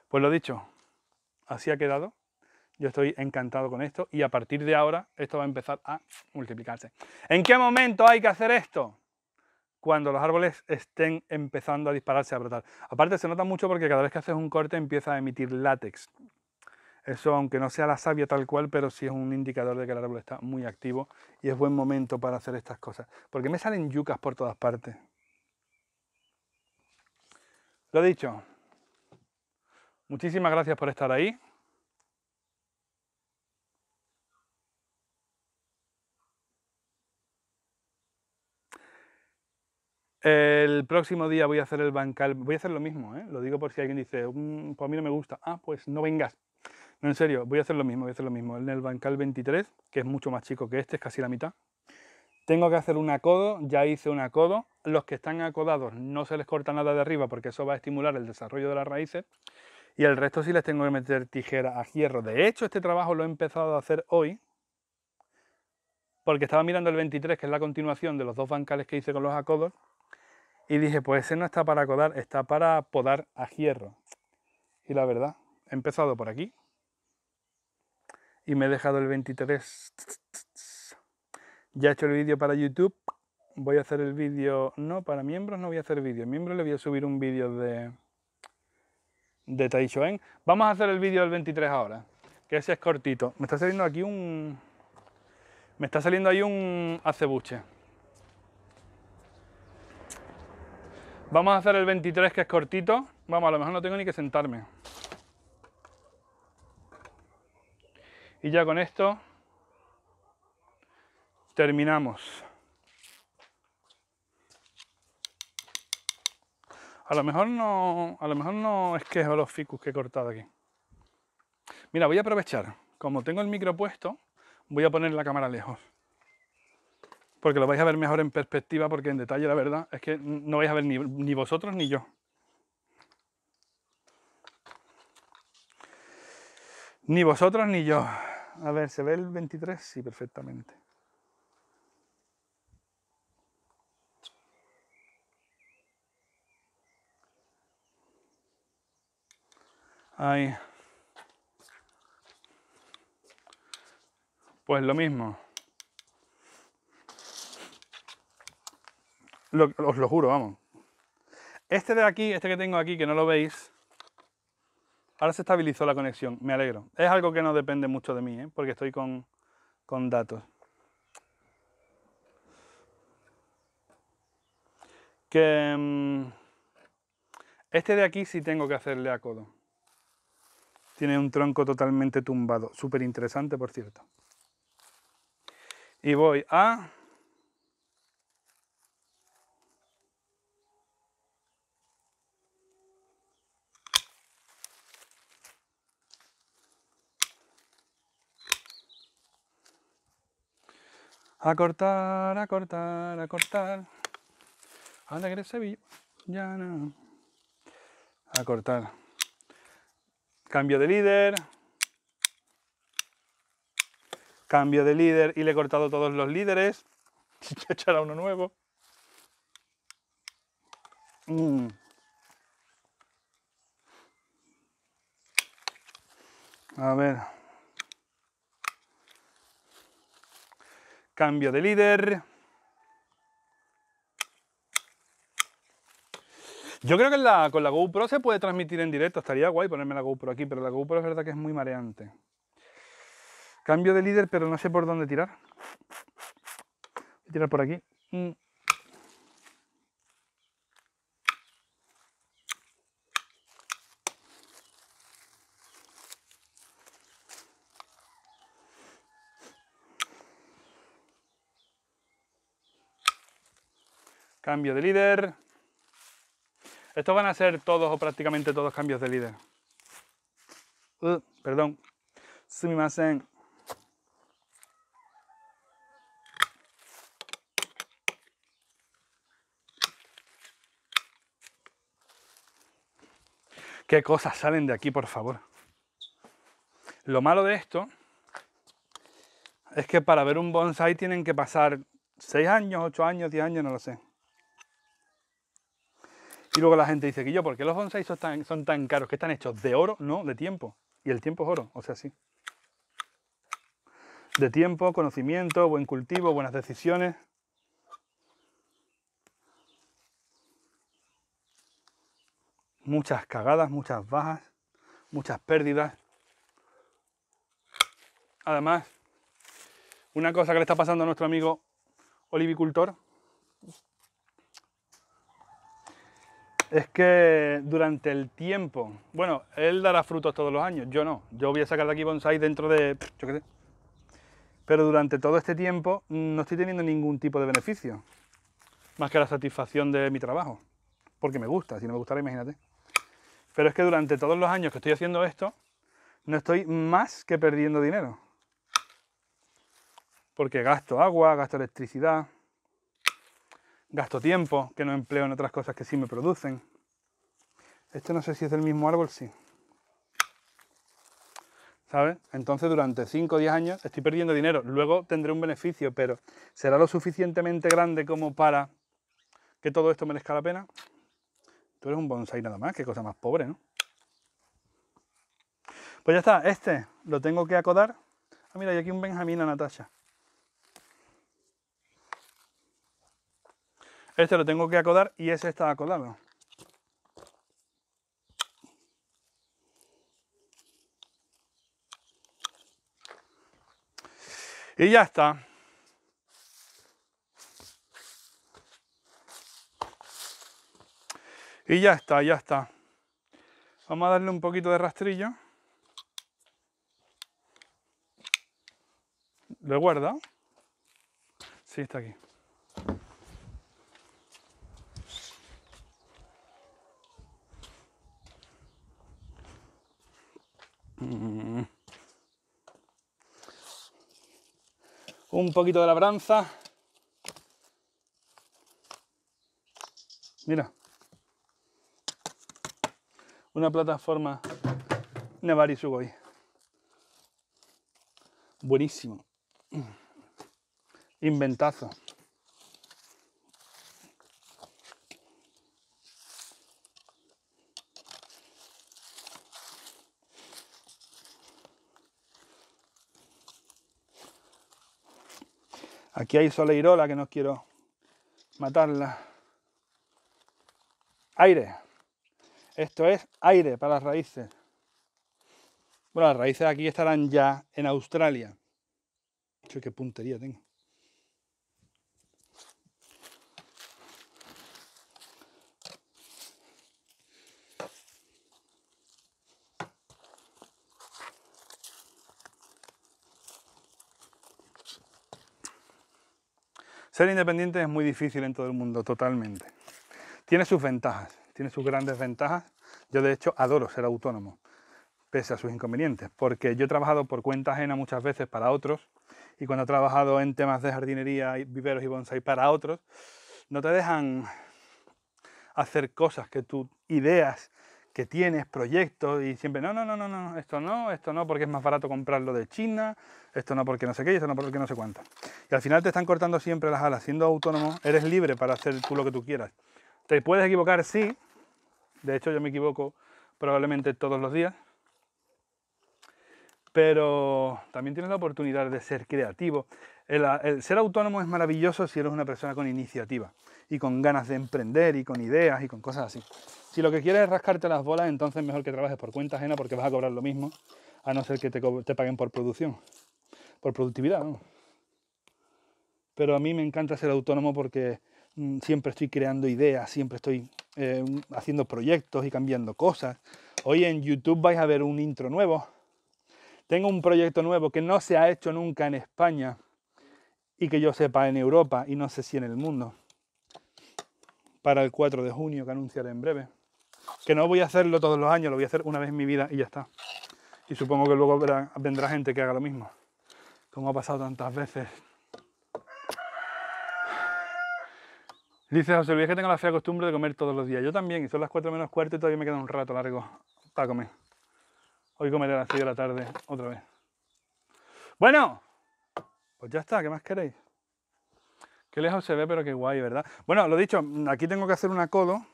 Pues lo dicho, así ha quedado. Yo estoy encantado con esto y a partir de ahora esto va a empezar a multiplicarse. ¿En qué momento hay que hacer esto? Cuando los árboles estén empezando a dispararse, a brotar. Aparte se nota mucho porque cada vez que haces un corte empieza a emitir látex. Eso, aunque no sea la savia tal cual, pero sí es un indicador de que el árbol está muy activo y es buen momento para hacer estas cosas. Porque me salen yucas por todas partes. Lo dicho, muchísimas gracias por estar ahí. El próximo día voy a hacer el bancal, voy a hacer lo mismo, ¿eh? lo digo por si alguien dice, mm, pues a mí no me gusta, ah, pues no vengas. No, en serio, voy a hacer lo mismo, voy a hacer lo mismo. En el bancal 23, que es mucho más chico que este, es casi la mitad. Tengo que hacer un acodo, ya hice una acodo los que están acodados no se les corta nada de arriba porque eso va a estimular el desarrollo de las raíces. Y el resto sí les tengo que meter tijera a hierro. De hecho, este trabajo lo he empezado a hacer hoy porque estaba mirando el 23, que es la continuación de los dos bancales que hice con los acodos. Y dije, pues ese no está para acodar, está para podar a hierro. Y la verdad, he empezado por aquí. Y me he dejado el 23. Ya he hecho el vídeo para YouTube voy a hacer el vídeo, no, para miembros no voy a hacer vídeo, miembros le voy a subir un vídeo de, de Taishoen. Vamos a hacer el vídeo del 23 ahora, que ese es cortito. Me está saliendo aquí un... Me está saliendo ahí un acebuche. Vamos a hacer el 23 que es cortito. Vamos, a lo mejor no tengo ni que sentarme. Y ya con esto terminamos. A lo mejor no, a lo mejor no es que los ficus que he cortado aquí. Mira, voy a aprovechar. Como tengo el micro puesto, voy a poner la cámara lejos. Porque lo vais a ver mejor en perspectiva, porque en detalle la verdad es que no vais a ver ni, ni vosotros ni yo. Ni vosotros ni yo. A ver, ¿se ve el 23? Sí, perfectamente. Ahí. Pues lo mismo. os lo juro, vamos. Este de aquí, este que tengo aquí, que no lo veis, ahora se estabilizó la conexión, me alegro. Es algo que no depende mucho de mí, ¿eh? porque estoy con, con datos. Que... Mm, este de aquí sí tengo que hacerle a codo. Tiene un tronco totalmente tumbado, súper interesante por cierto. Y voy a... A cortar, a cortar, a cortar. Alegre vi, Ya no. A cortar. Cambio de líder. Cambio de líder y le he cortado todos los líderes. Ya echará uno nuevo. Mm. A ver. Cambio de líder. Yo creo que con la GoPro se puede transmitir en directo. Estaría guay ponerme la GoPro aquí, pero la GoPro es verdad que es muy mareante. Cambio de líder, pero no sé por dónde tirar. Voy a tirar por aquí. Mm. Cambio de líder. Estos van a ser todos o prácticamente todos cambios de líder. Uh, perdón. Sumimasen. ¿Qué cosas salen de aquí, por favor? Lo malo de esto es que para ver un bonsai tienen que pasar 6 años, 8 años, 10 años, no lo sé. Y luego la gente dice que yo, ¿por qué los 11 son son tan caros? Que están hechos de oro, no, de tiempo. Y el tiempo es oro, o sea, sí. De tiempo, conocimiento, buen cultivo, buenas decisiones. Muchas cagadas, muchas bajas, muchas pérdidas. Además, una cosa que le está pasando a nuestro amigo olivicultor es que durante el tiempo, bueno, él dará frutos todos los años, yo no, yo voy a sacar de aquí bonsai dentro de, pero durante todo este tiempo mm, no estoy teniendo ningún tipo de beneficio, más que la satisfacción de mi trabajo, porque me gusta, si no me gustara, imagínate. Pero es que durante todos los años que estoy haciendo esto, no estoy más que perdiendo dinero, porque gasto agua, gasto electricidad, Gasto tiempo que no empleo en otras cosas que sí me producen. Este no sé si es del mismo árbol, sí. ¿Sabes? Entonces durante 5 o 10 años estoy perdiendo dinero. Luego tendré un beneficio, pero ¿será lo suficientemente grande como para que todo esto merezca la pena? Tú eres un bonsai nada más, qué cosa más pobre, ¿no? Pues ya está, este lo tengo que acodar. Ah, mira, hay aquí un Benjamín a Natasha. Este lo tengo que acodar y ese está acodado. Y ya está. Y ya está, ya está. Vamos a darle un poquito de rastrillo. ¿Lo guarda? Sí, está aquí. un poquito de labranza. Mira. Una plataforma Nevari Sugoi. Buenísimo. Inventazo. Aquí hay soleirola que no quiero matarla. Aire. Esto es aire para las raíces. Bueno, las raíces aquí estarán ya en Australia. Che, qué puntería tengo. Ser independiente es muy difícil en todo el mundo, totalmente. Tiene sus ventajas, tiene sus grandes ventajas. Yo de hecho adoro ser autónomo, pese a sus inconvenientes, porque yo he trabajado por cuenta ajena muchas veces para otros y cuando he trabajado en temas de jardinería, viveros y bonsai para otros, no te dejan hacer cosas que tú ideas que tienes, proyectos, y siempre, no, no, no, no, no, esto no, esto no, porque es más barato comprarlo de China, esto no porque no sé qué, esto no porque no sé cuánto. Y al final te están cortando siempre las alas. Siendo autónomo, eres libre para hacer tú lo que tú quieras. Te puedes equivocar, sí. De hecho, yo me equivoco probablemente todos los días pero también tienes la oportunidad de ser creativo. El, ser autónomo es maravilloso si eres una persona con iniciativa y con ganas de emprender y con ideas y con cosas así. Si lo que quieres es rascarte las bolas, entonces mejor que trabajes por cuenta ajena porque vas a cobrar lo mismo, a no ser que te, paguen por producción, por productividad. Pero a mí me encanta ser autónomo porque mm, siempre estoy creando ideas, siempre estoy eh, haciendo proyectos y cambiando cosas. Hoy en YouTube vais a ver un intro nuevo, tengo un proyecto nuevo que no se ha hecho nunca en España y que yo sepa en Europa y no sé si en el mundo, para el 4 de junio que anunciaré en breve. Que no voy a hacerlo todos los años, lo voy a hacer una vez en mi vida y ya está. Y supongo que luego vendrá gente que haga lo mismo, como ha pasado tantas veces. Dice José Luis que tengo la fea costumbre de comer todos los días. Yo también, y son las 4 menos cuarto y todavía me queda un rato largo para comer. Hoy comeré a las 6 de la tarde otra vez. Bueno, pues ya está, ¿qué más queréis? Qué lejos se ve, pero qué guay, ¿verdad? Bueno, lo dicho, mm, aquí tengo que hacer un acodo.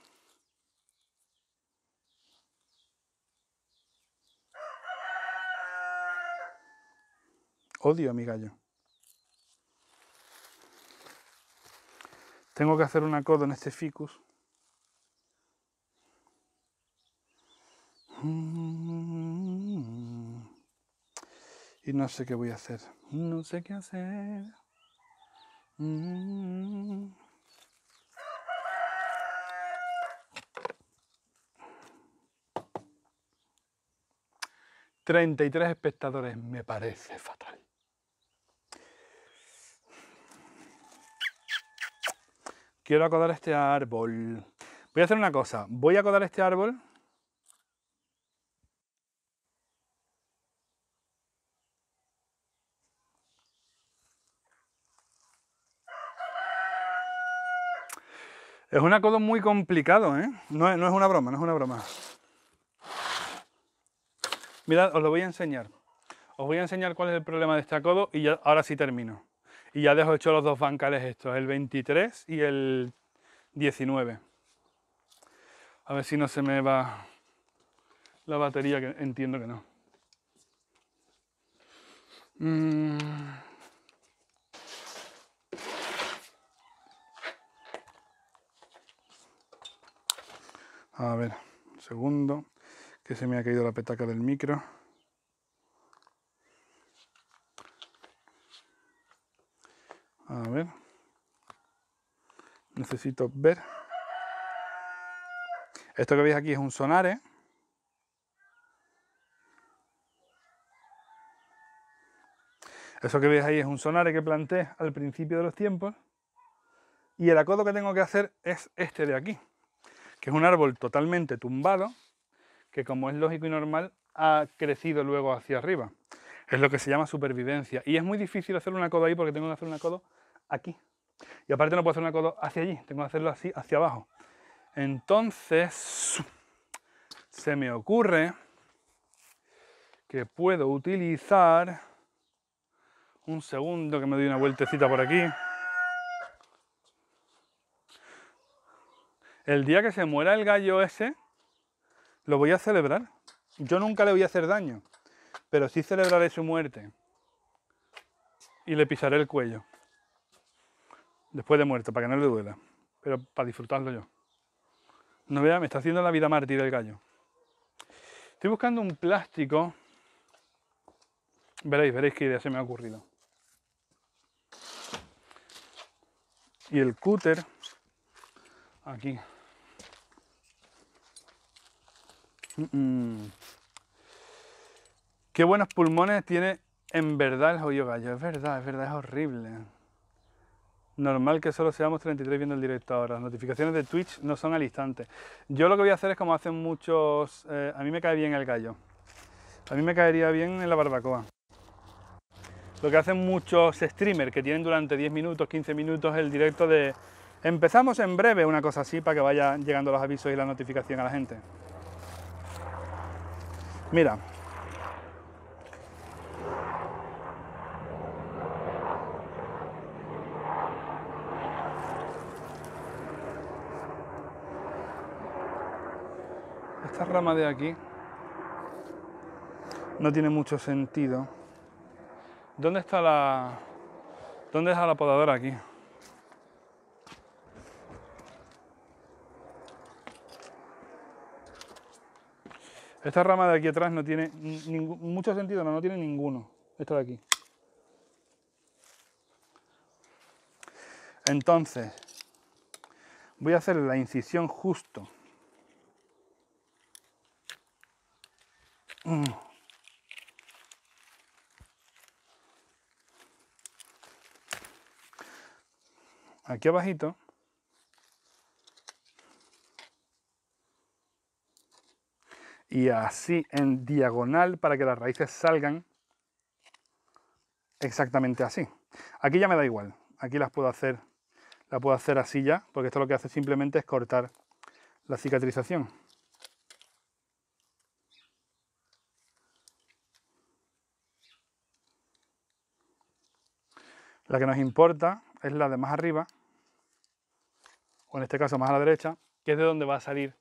Odio a mi gallo. Tengo que hacer un acodo en este ficus. Mm. no sé qué voy a hacer. No sé qué hacer. ...33 mm. espectadores... ...me parece fatal... ...quiero acodar este árbol... ...voy a hacer una cosa... ...voy a acodar este árbol... Es un acodo muy complicado, ¿eh? No es, una broma, no es una broma. Mirad, os lo voy a enseñar. Os voy a enseñar cuál es el problema de este acodo y ahora sí termino. Y ya dejo hecho los dos bancales estos, el 23 y el 19. A ver si no se me va la batería, que entiendo que no. Mmm... A ver, segundo, que se me ha caído la petaca del micro. A ver. Necesito ver. Esto que veis aquí es un sonare. Eso que veis ahí es un sonare que planté al principio de los tiempos. Y el acodo que tengo que hacer es este de aquí que es un árbol totalmente tumbado, que como es lógico y normal, ha crecido luego hacia arriba. Es lo que se llama supervivencia. Y es muy difícil hacer una codo ahí porque tengo que hacer una codo aquí. Y aparte no puedo hacer una codo hacia allí, tengo que hacerlo así, hacia abajo. Entonces, se me ocurre que puedo utilizar... Un segundo que me doy una vueltecita por aquí. el día que se muera el gallo ese, lo voy a celebrar. Yo nunca le voy a hacer daño, pero sí celebraré su muerte. Y le pisaré el cuello. Después de muerto, para que no le duela. Pero para disfrutarlo yo. No vea, me está haciendo la vida mártir el gallo. Estoy buscando un plástico. Veréis, veréis qué idea se me ha ocurrido. Y el cúter. Aquí. Qué buenos pulmones tiene en verdad el joyo gallo. Es verdad, es verdad, es horrible. Normal que solo seamos 33 viendo el directo ahora. Las notificaciones de Twitch no son al instante. Yo lo que voy a hacer es como hacen muchos... Eh, a mí me cae bien el gallo. A mí me caería bien en la barbacoa. Lo que hacen muchos streamers que tienen durante 10 minutos, 15 minutos el directo de... Empezamos en breve, una cosa así, para que vayan llegando los avisos y la notificación a la gente. Mira. Esta rama de aquí no tiene mucho sentido. ¿Dónde está la... ¿Dónde está la podadora aquí? Esta rama de aquí atrás no tiene mucho sentido, no, no tiene ninguno. esto de aquí. Entonces, voy a hacer la incisión justo. Mm. Aquí abajito y así en diagonal para que las raíces salgan exactamente así. Aquí ya me da igual, aquí las puedo hacer, la puedo hacer así ya, porque esto lo que hace simplemente es cortar la cicatrización. La que nos importa es la de más arriba, o en este caso más a la derecha, que es de donde va a salir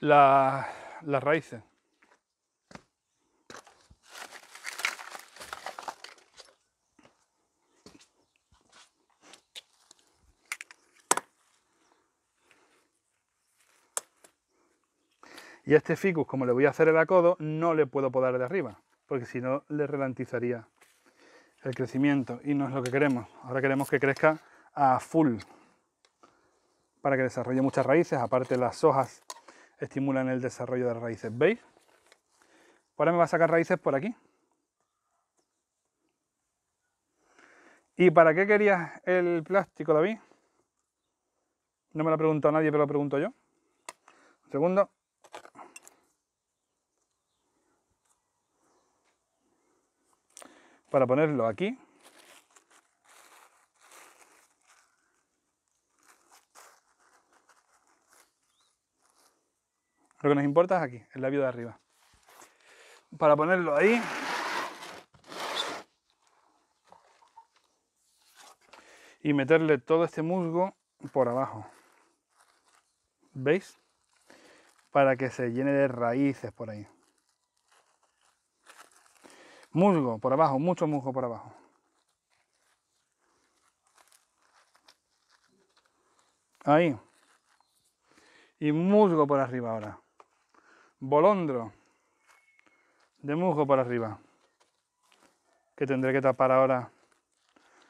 la, las raíces. Y este ficus, como le voy a hacer el acodo, no le puedo podar de arriba, porque si no le ralentizaría el crecimiento y no es lo que queremos. Ahora queremos que crezca a full para que desarrolle muchas raíces, aparte las hojas estimulan el desarrollo de raíces. ¿Veis? Ahora me va a sacar raíces por aquí. ¿Y para qué querías el plástico, David? No me lo ha preguntado nadie, pero lo pregunto yo. Un segundo. Para ponerlo aquí. Lo que nos importa es aquí, el labio de arriba. Para ponerlo ahí. Y meterle todo este musgo por abajo. ¿Veis? Para que se llene de raíces por ahí. Musgo por abajo, mucho musgo por abajo. Ahí. Y musgo por arriba ahora bolondro de musgo por arriba. Que tendré que tapar ahora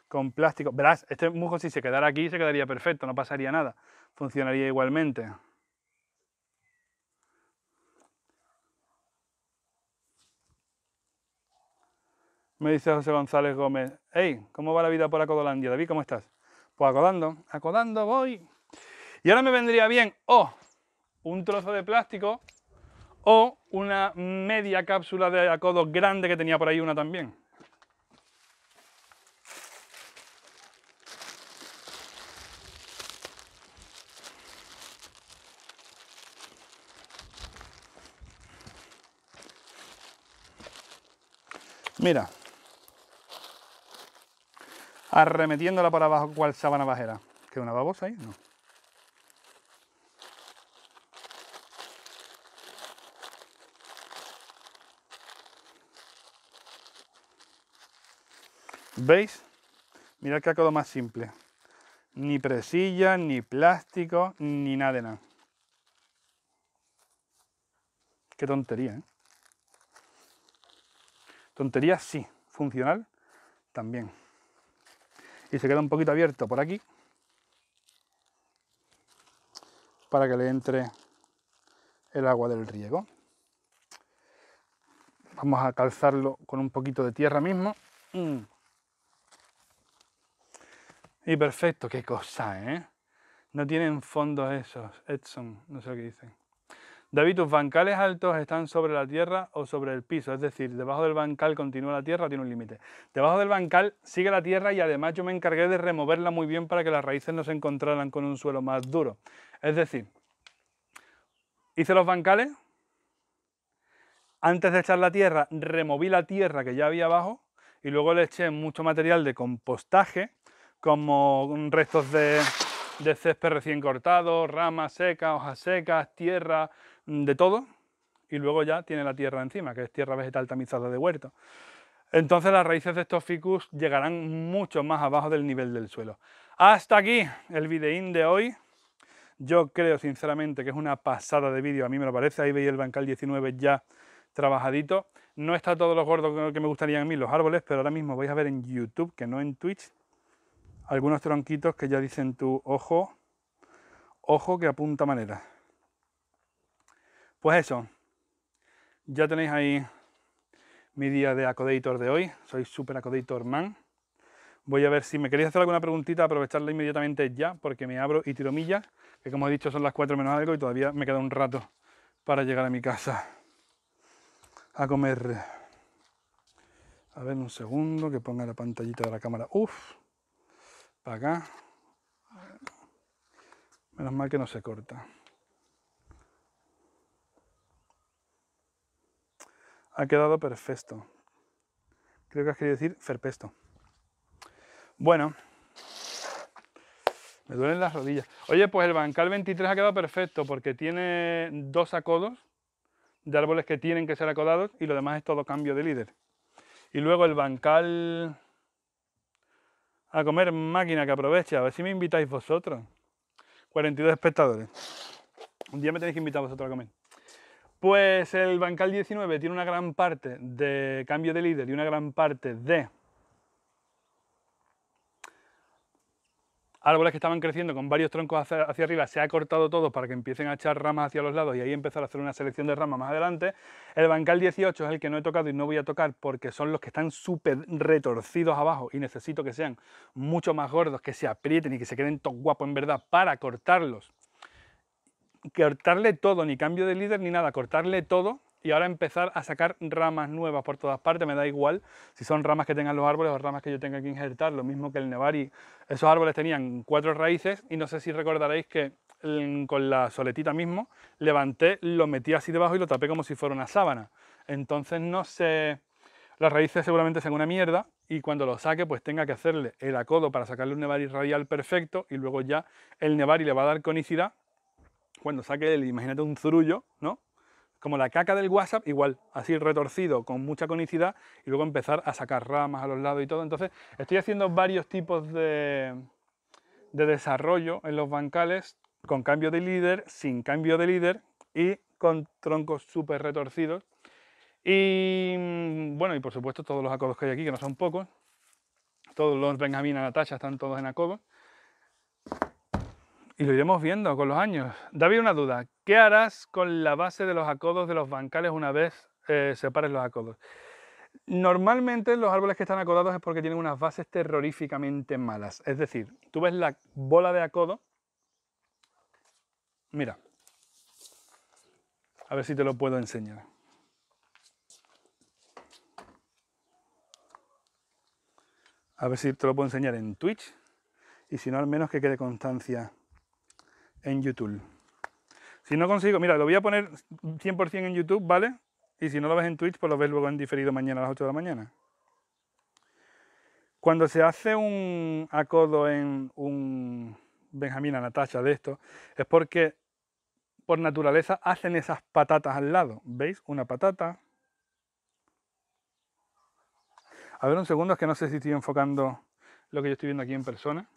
con plástico. Verás, este musgo si se quedara aquí se quedaría perfecto, no pasaría nada. Funcionaría igualmente. Me dice José González Gómez, hey, ¿cómo va la vida por Acodolandia? David, ¿cómo estás? Pues acodando, acodando voy. Y ahora me vendría bien, oh, un trozo de plástico o una media cápsula de acodo grande que tenía por ahí una también. Mira, arremetiéndola por abajo cual sábana bajera. ¿Qué una babosa ahí? No. ¿Veis? Mirad que ha quedado más simple. Ni presilla, ni plástico, ni nada de nada. Qué tontería, ¿eh? Tontería sí, funcional también. Y se queda un poquito abierto por aquí para que le entre el agua del riego. Vamos a calzarlo con un poquito de tierra mismo. Mm. Y perfecto, qué cosa, ¿eh? No tienen fondos esos, Edson, no sé lo que dicen. David, tus bancales altos están sobre la tierra o sobre el piso, es decir, debajo del bancal continúa la tierra, tiene un límite. Debajo del bancal sigue la tierra y además yo me encargué de removerla muy bien para que las raíces no se encontraran con un suelo más duro. Es decir, hice los bancales, antes de echar la tierra, removí la tierra que ya había abajo y luego le eché mucho material de compostaje como restos de, césped recién cortado, ramas secas, hojas secas, tierra, mm, de todo. Y luego ya tiene la tierra encima, que es tierra vegetal tamizada de huerto. Entonces las raíces de estos ficus llegarán mucho más abajo del nivel del suelo. Hasta aquí el videín de hoy. Yo creo sinceramente que es una pasada de vídeo, a mí me lo parece. Ahí veis el bancal 19 ya trabajadito. No está todos los gordos que me gustarían a mí los árboles, pero ahora mismo vais a ver en YouTube, que no en Twitch, algunos tronquitos que ya dicen tu ojo, ojo que apunta manera. Pues eso, ya tenéis ahí mi día de acodator de hoy. Soy super acodator man. Voy a ver si me queréis hacer alguna preguntita, aprovecharla inmediatamente ya, porque me abro y tiro millas, que como he dicho son las 4 menos algo y todavía me queda un rato para llegar a mi casa a comer. A ver un segundo, que ponga la pantallita de la cámara. Uf, para acá. Menos mal que no se corta. Ha quedado perfecto. Creo que has querido decir ferpesto. Bueno. Me duelen las rodillas. Oye, pues el bancal 23 ha quedado perfecto porque tiene dos acodos de árboles que tienen que ser acodados y lo demás es todo cambio de líder. Y luego el bancal a comer máquina que aprovecha. A ver si me invitáis vosotros. 42 espectadores. Un día me tenéis que invitar vosotros a comer. Pues el Bancal 19 tiene una gran parte de cambio de líder y una gran parte de árboles que estaban creciendo con varios troncos hacia, arriba, se ha cortado todo para que empiecen a echar ramas hacia los lados y ahí empezar a hacer una selección de ramas más adelante. El bancal 18 es el que no he tocado y no voy a tocar porque son los que están súper retorcidos abajo y necesito que sean mucho más gordos, que se aprieten y que se queden todos guapos en verdad para cortarlos. Cortarle todo, ni cambio de líder ni nada, cortarle todo y ahora empezar a sacar ramas nuevas por todas partes, me da igual si son ramas que tengan los árboles o ramas que yo tenga que injertar, lo mismo que el nevari. Esos árboles tenían cuatro raíces y no sé si recordaréis que mm, con la soletita mismo levanté, lo metí así debajo y lo tapé como si fuera una sábana. Entonces no sé, las raíces seguramente sean una mierda y cuando lo saque pues tenga que hacerle el acodo para sacarle un nevari radial perfecto y luego ya el nevari le va a dar conicidad cuando saque el, imagínate un zurullo, ¿no? como la caca del WhatsApp, igual, así retorcido, con mucha conicidad, y luego empezar a sacar ramas a los lados y todo. Entonces, estoy haciendo varios tipos de, desarrollo en los bancales, con cambio de líder, sin cambio de líder, y con troncos súper retorcidos. Y mm, bueno, y por supuesto todos los acodos que hay aquí, que no son pocos. Todos los Benjamín tacha están todos en acodo. Y lo iremos viendo con los años. David, una duda. ¿Qué harás con la base de los acodos de los bancales una vez eh, separes los acodos? Normalmente los árboles que están acodados es porque tienen unas bases terroríficamente malas. Es decir, tú ves la bola de acodo. Mira. A ver si te lo puedo enseñar. A ver si te lo puedo enseñar en Twitch. Y si no, al menos que quede constancia en YouTube. Si no consigo, mira, lo voy a poner 100% en YouTube, ¿vale? Y si no lo ves en Twitch, pues lo ves luego en diferido mañana a las 8 de la mañana. Cuando se hace un acodo en un Benjamín, a Natasha de esto, es porque por naturaleza hacen esas patatas al lado. ¿Veis? Una patata. A ver un segundo, es que no sé si estoy enfocando lo que yo estoy viendo aquí en persona.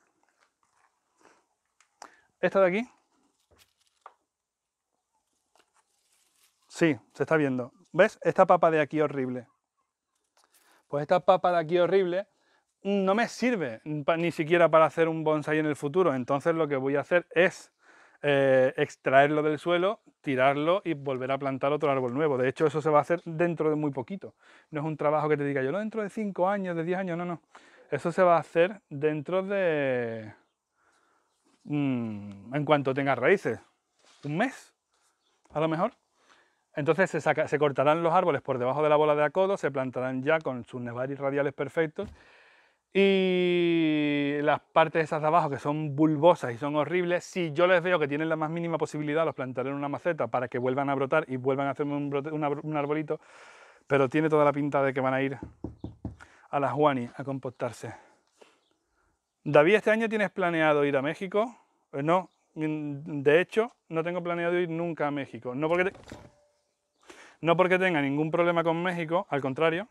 Esta de aquí, Sí, se está viendo. ¿Ves? Esta papa de aquí horrible. Pues esta papa de aquí horrible mm, no me sirve ni siquiera para hacer un bonsai en el futuro. Entonces lo que voy a hacer es eh, extraerlo del suelo, tirarlo y volver a plantar otro árbol nuevo. De hecho, eso se va a hacer dentro de muy poquito. No es un trabajo que te diga yo, no, dentro de 5 años, de 10 años, no, no. Eso se va a hacer dentro de... Mm, en cuanto tenga raíces. Un mes, a lo mejor. Entonces se, cortarán los árboles por debajo de la bola de acodo, se plantarán ya con sus nevaris radiales perfectos y las partes esas de abajo que son bulbosas y son horribles, si yo les veo que tienen la más mínima posibilidad, los plantaré en una maceta para que vuelvan a brotar y vuelvan a hacerme un, arbolito, pero tiene toda la pinta de que van a ir a las Juani a compostarse. David, ¿este año tienes planeado ir a México? Eh, no, mm, de hecho, no tengo planeado ir nunca a México. No porque... No porque tenga ningún problema con México, al contrario,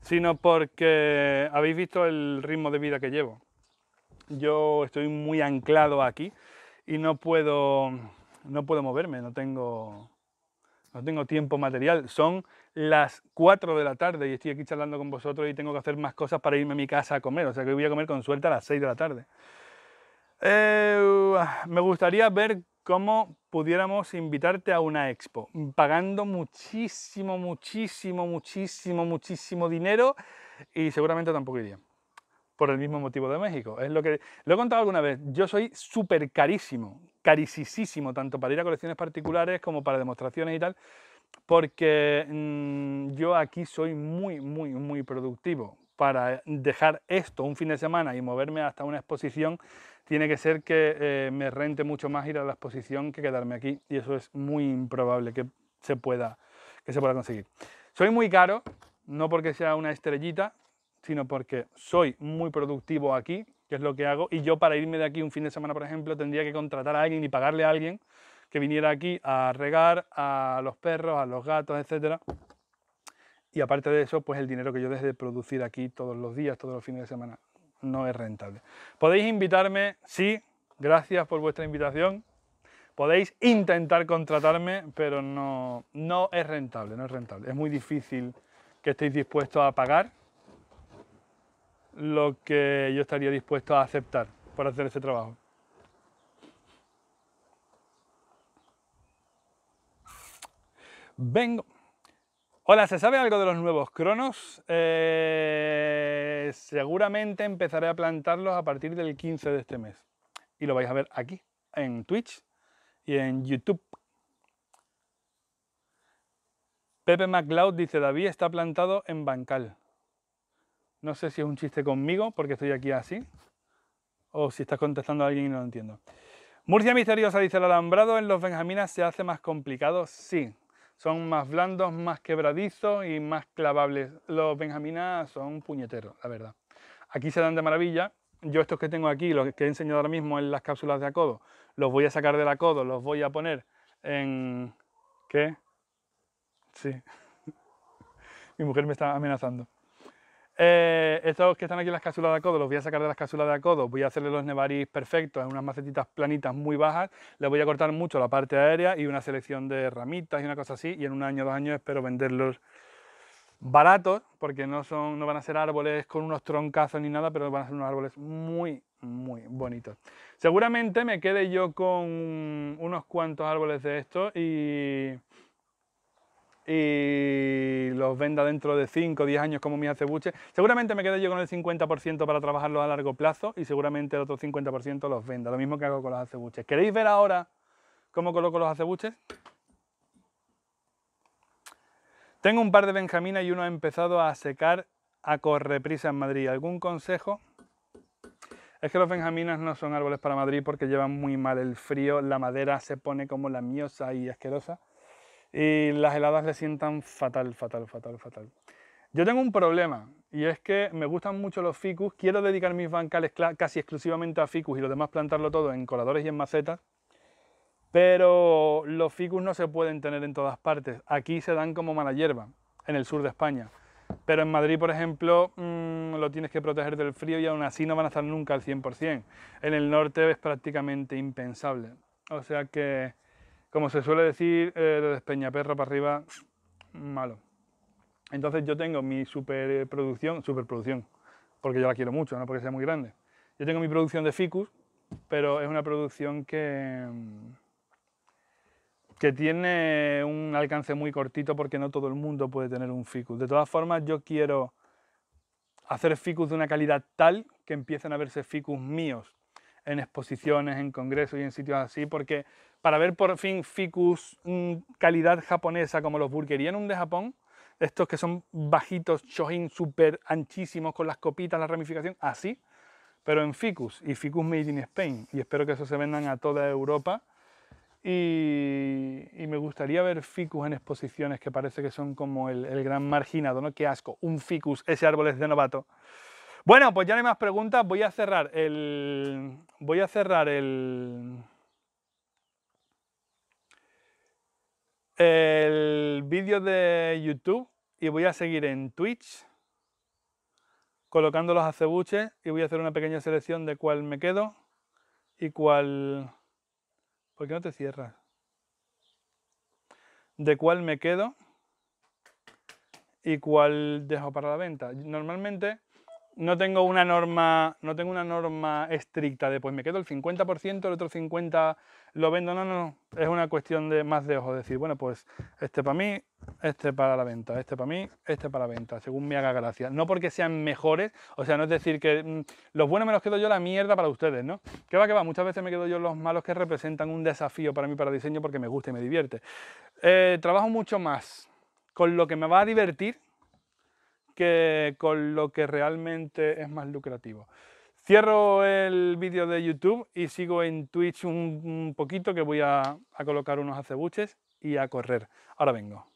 sino porque habéis visto el ritmo de vida que llevo. Yo estoy muy anclado aquí y no puedo, no puedo moverme, no tengo, no tengo tiempo material. Son las 4 de la tarde y estoy aquí charlando con vosotros y tengo que hacer más cosas para irme a mi casa a comer. O sea que voy a comer con suerte a las 6 de la tarde. Eh, me gustaría ver cómo pudiéramos invitarte a una expo, pagando muchísimo, muchísimo, muchísimo, muchísimo dinero y seguramente tampoco iría. Por el mismo motivo de México. Es lo que lo he contado alguna vez. Yo soy súper carísimo, carísimo, tanto para ir a colecciones particulares como para demostraciones y tal, porque mm, yo aquí soy muy, muy, muy productivo para dejar esto un fin de semana y moverme hasta una exposición, tiene que ser que eh, me rente mucho más ir a la exposición que quedarme aquí. Y eso es muy improbable que se pueda, que se pueda conseguir. Soy muy caro, no porque sea una estrellita, sino porque soy muy productivo aquí, que es lo que hago. Y yo para irme de aquí un fin de semana, por ejemplo, tendría que contratar a alguien y pagarle a alguien que viniera aquí a regar a los perros, a los gatos, etcétera y aparte de eso, pues el dinero que yo deje de producir aquí todos los días, todos los fines de semana, no es rentable. Podéis invitarme, sí, gracias por vuestra invitación. Podéis intentar contratarme, pero no, no es rentable, no es rentable. Es muy difícil que estéis dispuestos a pagar lo que yo estaría dispuesto a aceptar por hacer este trabajo. Vengo, Hola, ¿se sabe algo de los nuevos cronos? Eh, seguramente empezaré a plantarlos a partir del 15 de este mes. Y lo vais a ver aquí, en Twitch y en YouTube. Pepe McLeod dice, David está plantado en bancal. No sé si es un chiste conmigo, porque estoy aquí así, o si estás contestando a alguien y no lo entiendo. Murcia Misteriosa dice, el alambrado en los Benjaminas se hace más complicado, sí. Son más blandos, más quebradizos y más clavables. Los Benjamina son puñeteros, la verdad. Aquí se dan de maravilla. Yo estos que tengo aquí, los que he enseñado ahora mismo en las cápsulas de acodo, los voy a sacar del acodo, los voy a poner en... ¿Qué? Sí. Mi mujer me está amenazando. Eh, estos que están aquí en las cápsulas de acodo, los voy a sacar de las cápsulas de acodo, voy a hacerle los nevaris perfectos en unas macetitas planitas muy bajas, les voy a cortar mucho la parte aérea y una selección de ramitas y una cosa así, y en un año o dos años espero venderlos baratos, porque no, son, no van a ser árboles con unos troncazos ni nada, pero van a ser unos árboles muy, muy bonitos. Seguramente me quede yo con unos cuantos árboles de estos y y los venda dentro de 5 o 10 años como mis acebuches. Seguramente me quedé yo con el 50% para trabajarlos a largo plazo y seguramente el otro 50% los venda, lo mismo que hago con los acebuches. ¿Queréis ver ahora cómo coloco los acebuches? Tengo un par de benjaminas y uno ha empezado a secar a correprisa en Madrid. ¿Algún consejo? Es que los benjaminas no son árboles para Madrid porque llevan muy mal el frío, la madera se pone como lamiosa y asquerosa y las heladas le sientan fatal, fatal, fatal, fatal. Yo tengo un problema y es que me gustan mucho los ficus, quiero dedicar mis bancales casi exclusivamente a ficus y lo demás plantarlo todo en coladores y en macetas, pero los ficus no se pueden tener en todas partes. Aquí se dan como mala hierba, en el sur de España. Pero en Madrid, por ejemplo, mm, lo tienes que proteger del frío y aún así no van a estar nunca al 100%. En el norte es prácticamente impensable. O sea que como se suele decir, desde eh, de despeñaperro para arriba, malo. Entonces yo tengo mi superproducción, superproducción, porque yo la quiero mucho, no porque sea muy grande. Yo tengo mi producción de ficus, pero es una producción que, que tiene un alcance muy cortito porque no todo el mundo puede tener un ficus. De todas formas, yo quiero hacer ficus de una calidad tal que empiecen a verse ficus míos en exposiciones, en congresos y en sitios así, porque para ver por fin ficus mm, calidad japonesa como los un de Japón, estos que son bajitos, chojín, súper anchísimos con las copitas, la ramificación, así, pero en ficus y ficus made in Spain. Y espero que eso se vendan a toda Europa. Y, me gustaría ver ficus en exposiciones que parece que son como el, el gran marginado, ¿no? Qué asco, un ficus, ese árbol es de novato. Bueno, pues ya no hay más preguntas. Voy a cerrar el. Voy a cerrar El vídeo de YouTube y voy a seguir en Twitch colocando los acebuches y voy a hacer una pequeña selección de cuál me quedo y cuál. ¿Por qué no te cierras? De cuál me quedo y cuál dejo para la venta. Normalmente no tengo una norma, no tengo una norma estricta de pues me quedo el 50%, el otro 50% lo vendo. No, no, no. Es una cuestión de más de ojo. Decir, bueno, pues este para mí, este para la venta, este para mí, este para la venta, según me haga gracia. No porque sean mejores, o sea, no es decir que mm, los buenos me los quedo yo la mierda para ustedes, ¿no? ¿Qué va, que va. Muchas veces me quedo yo los malos que representan un desafío para mí para diseño porque me gusta y me divierte. Eh, trabajo mucho más con lo que me va a divertir con lo que realmente es más lucrativo. Cierro el vídeo de YouTube y sigo en Twitch un, poquito que voy a colocar unos acebuches y a correr. Ahora vengo.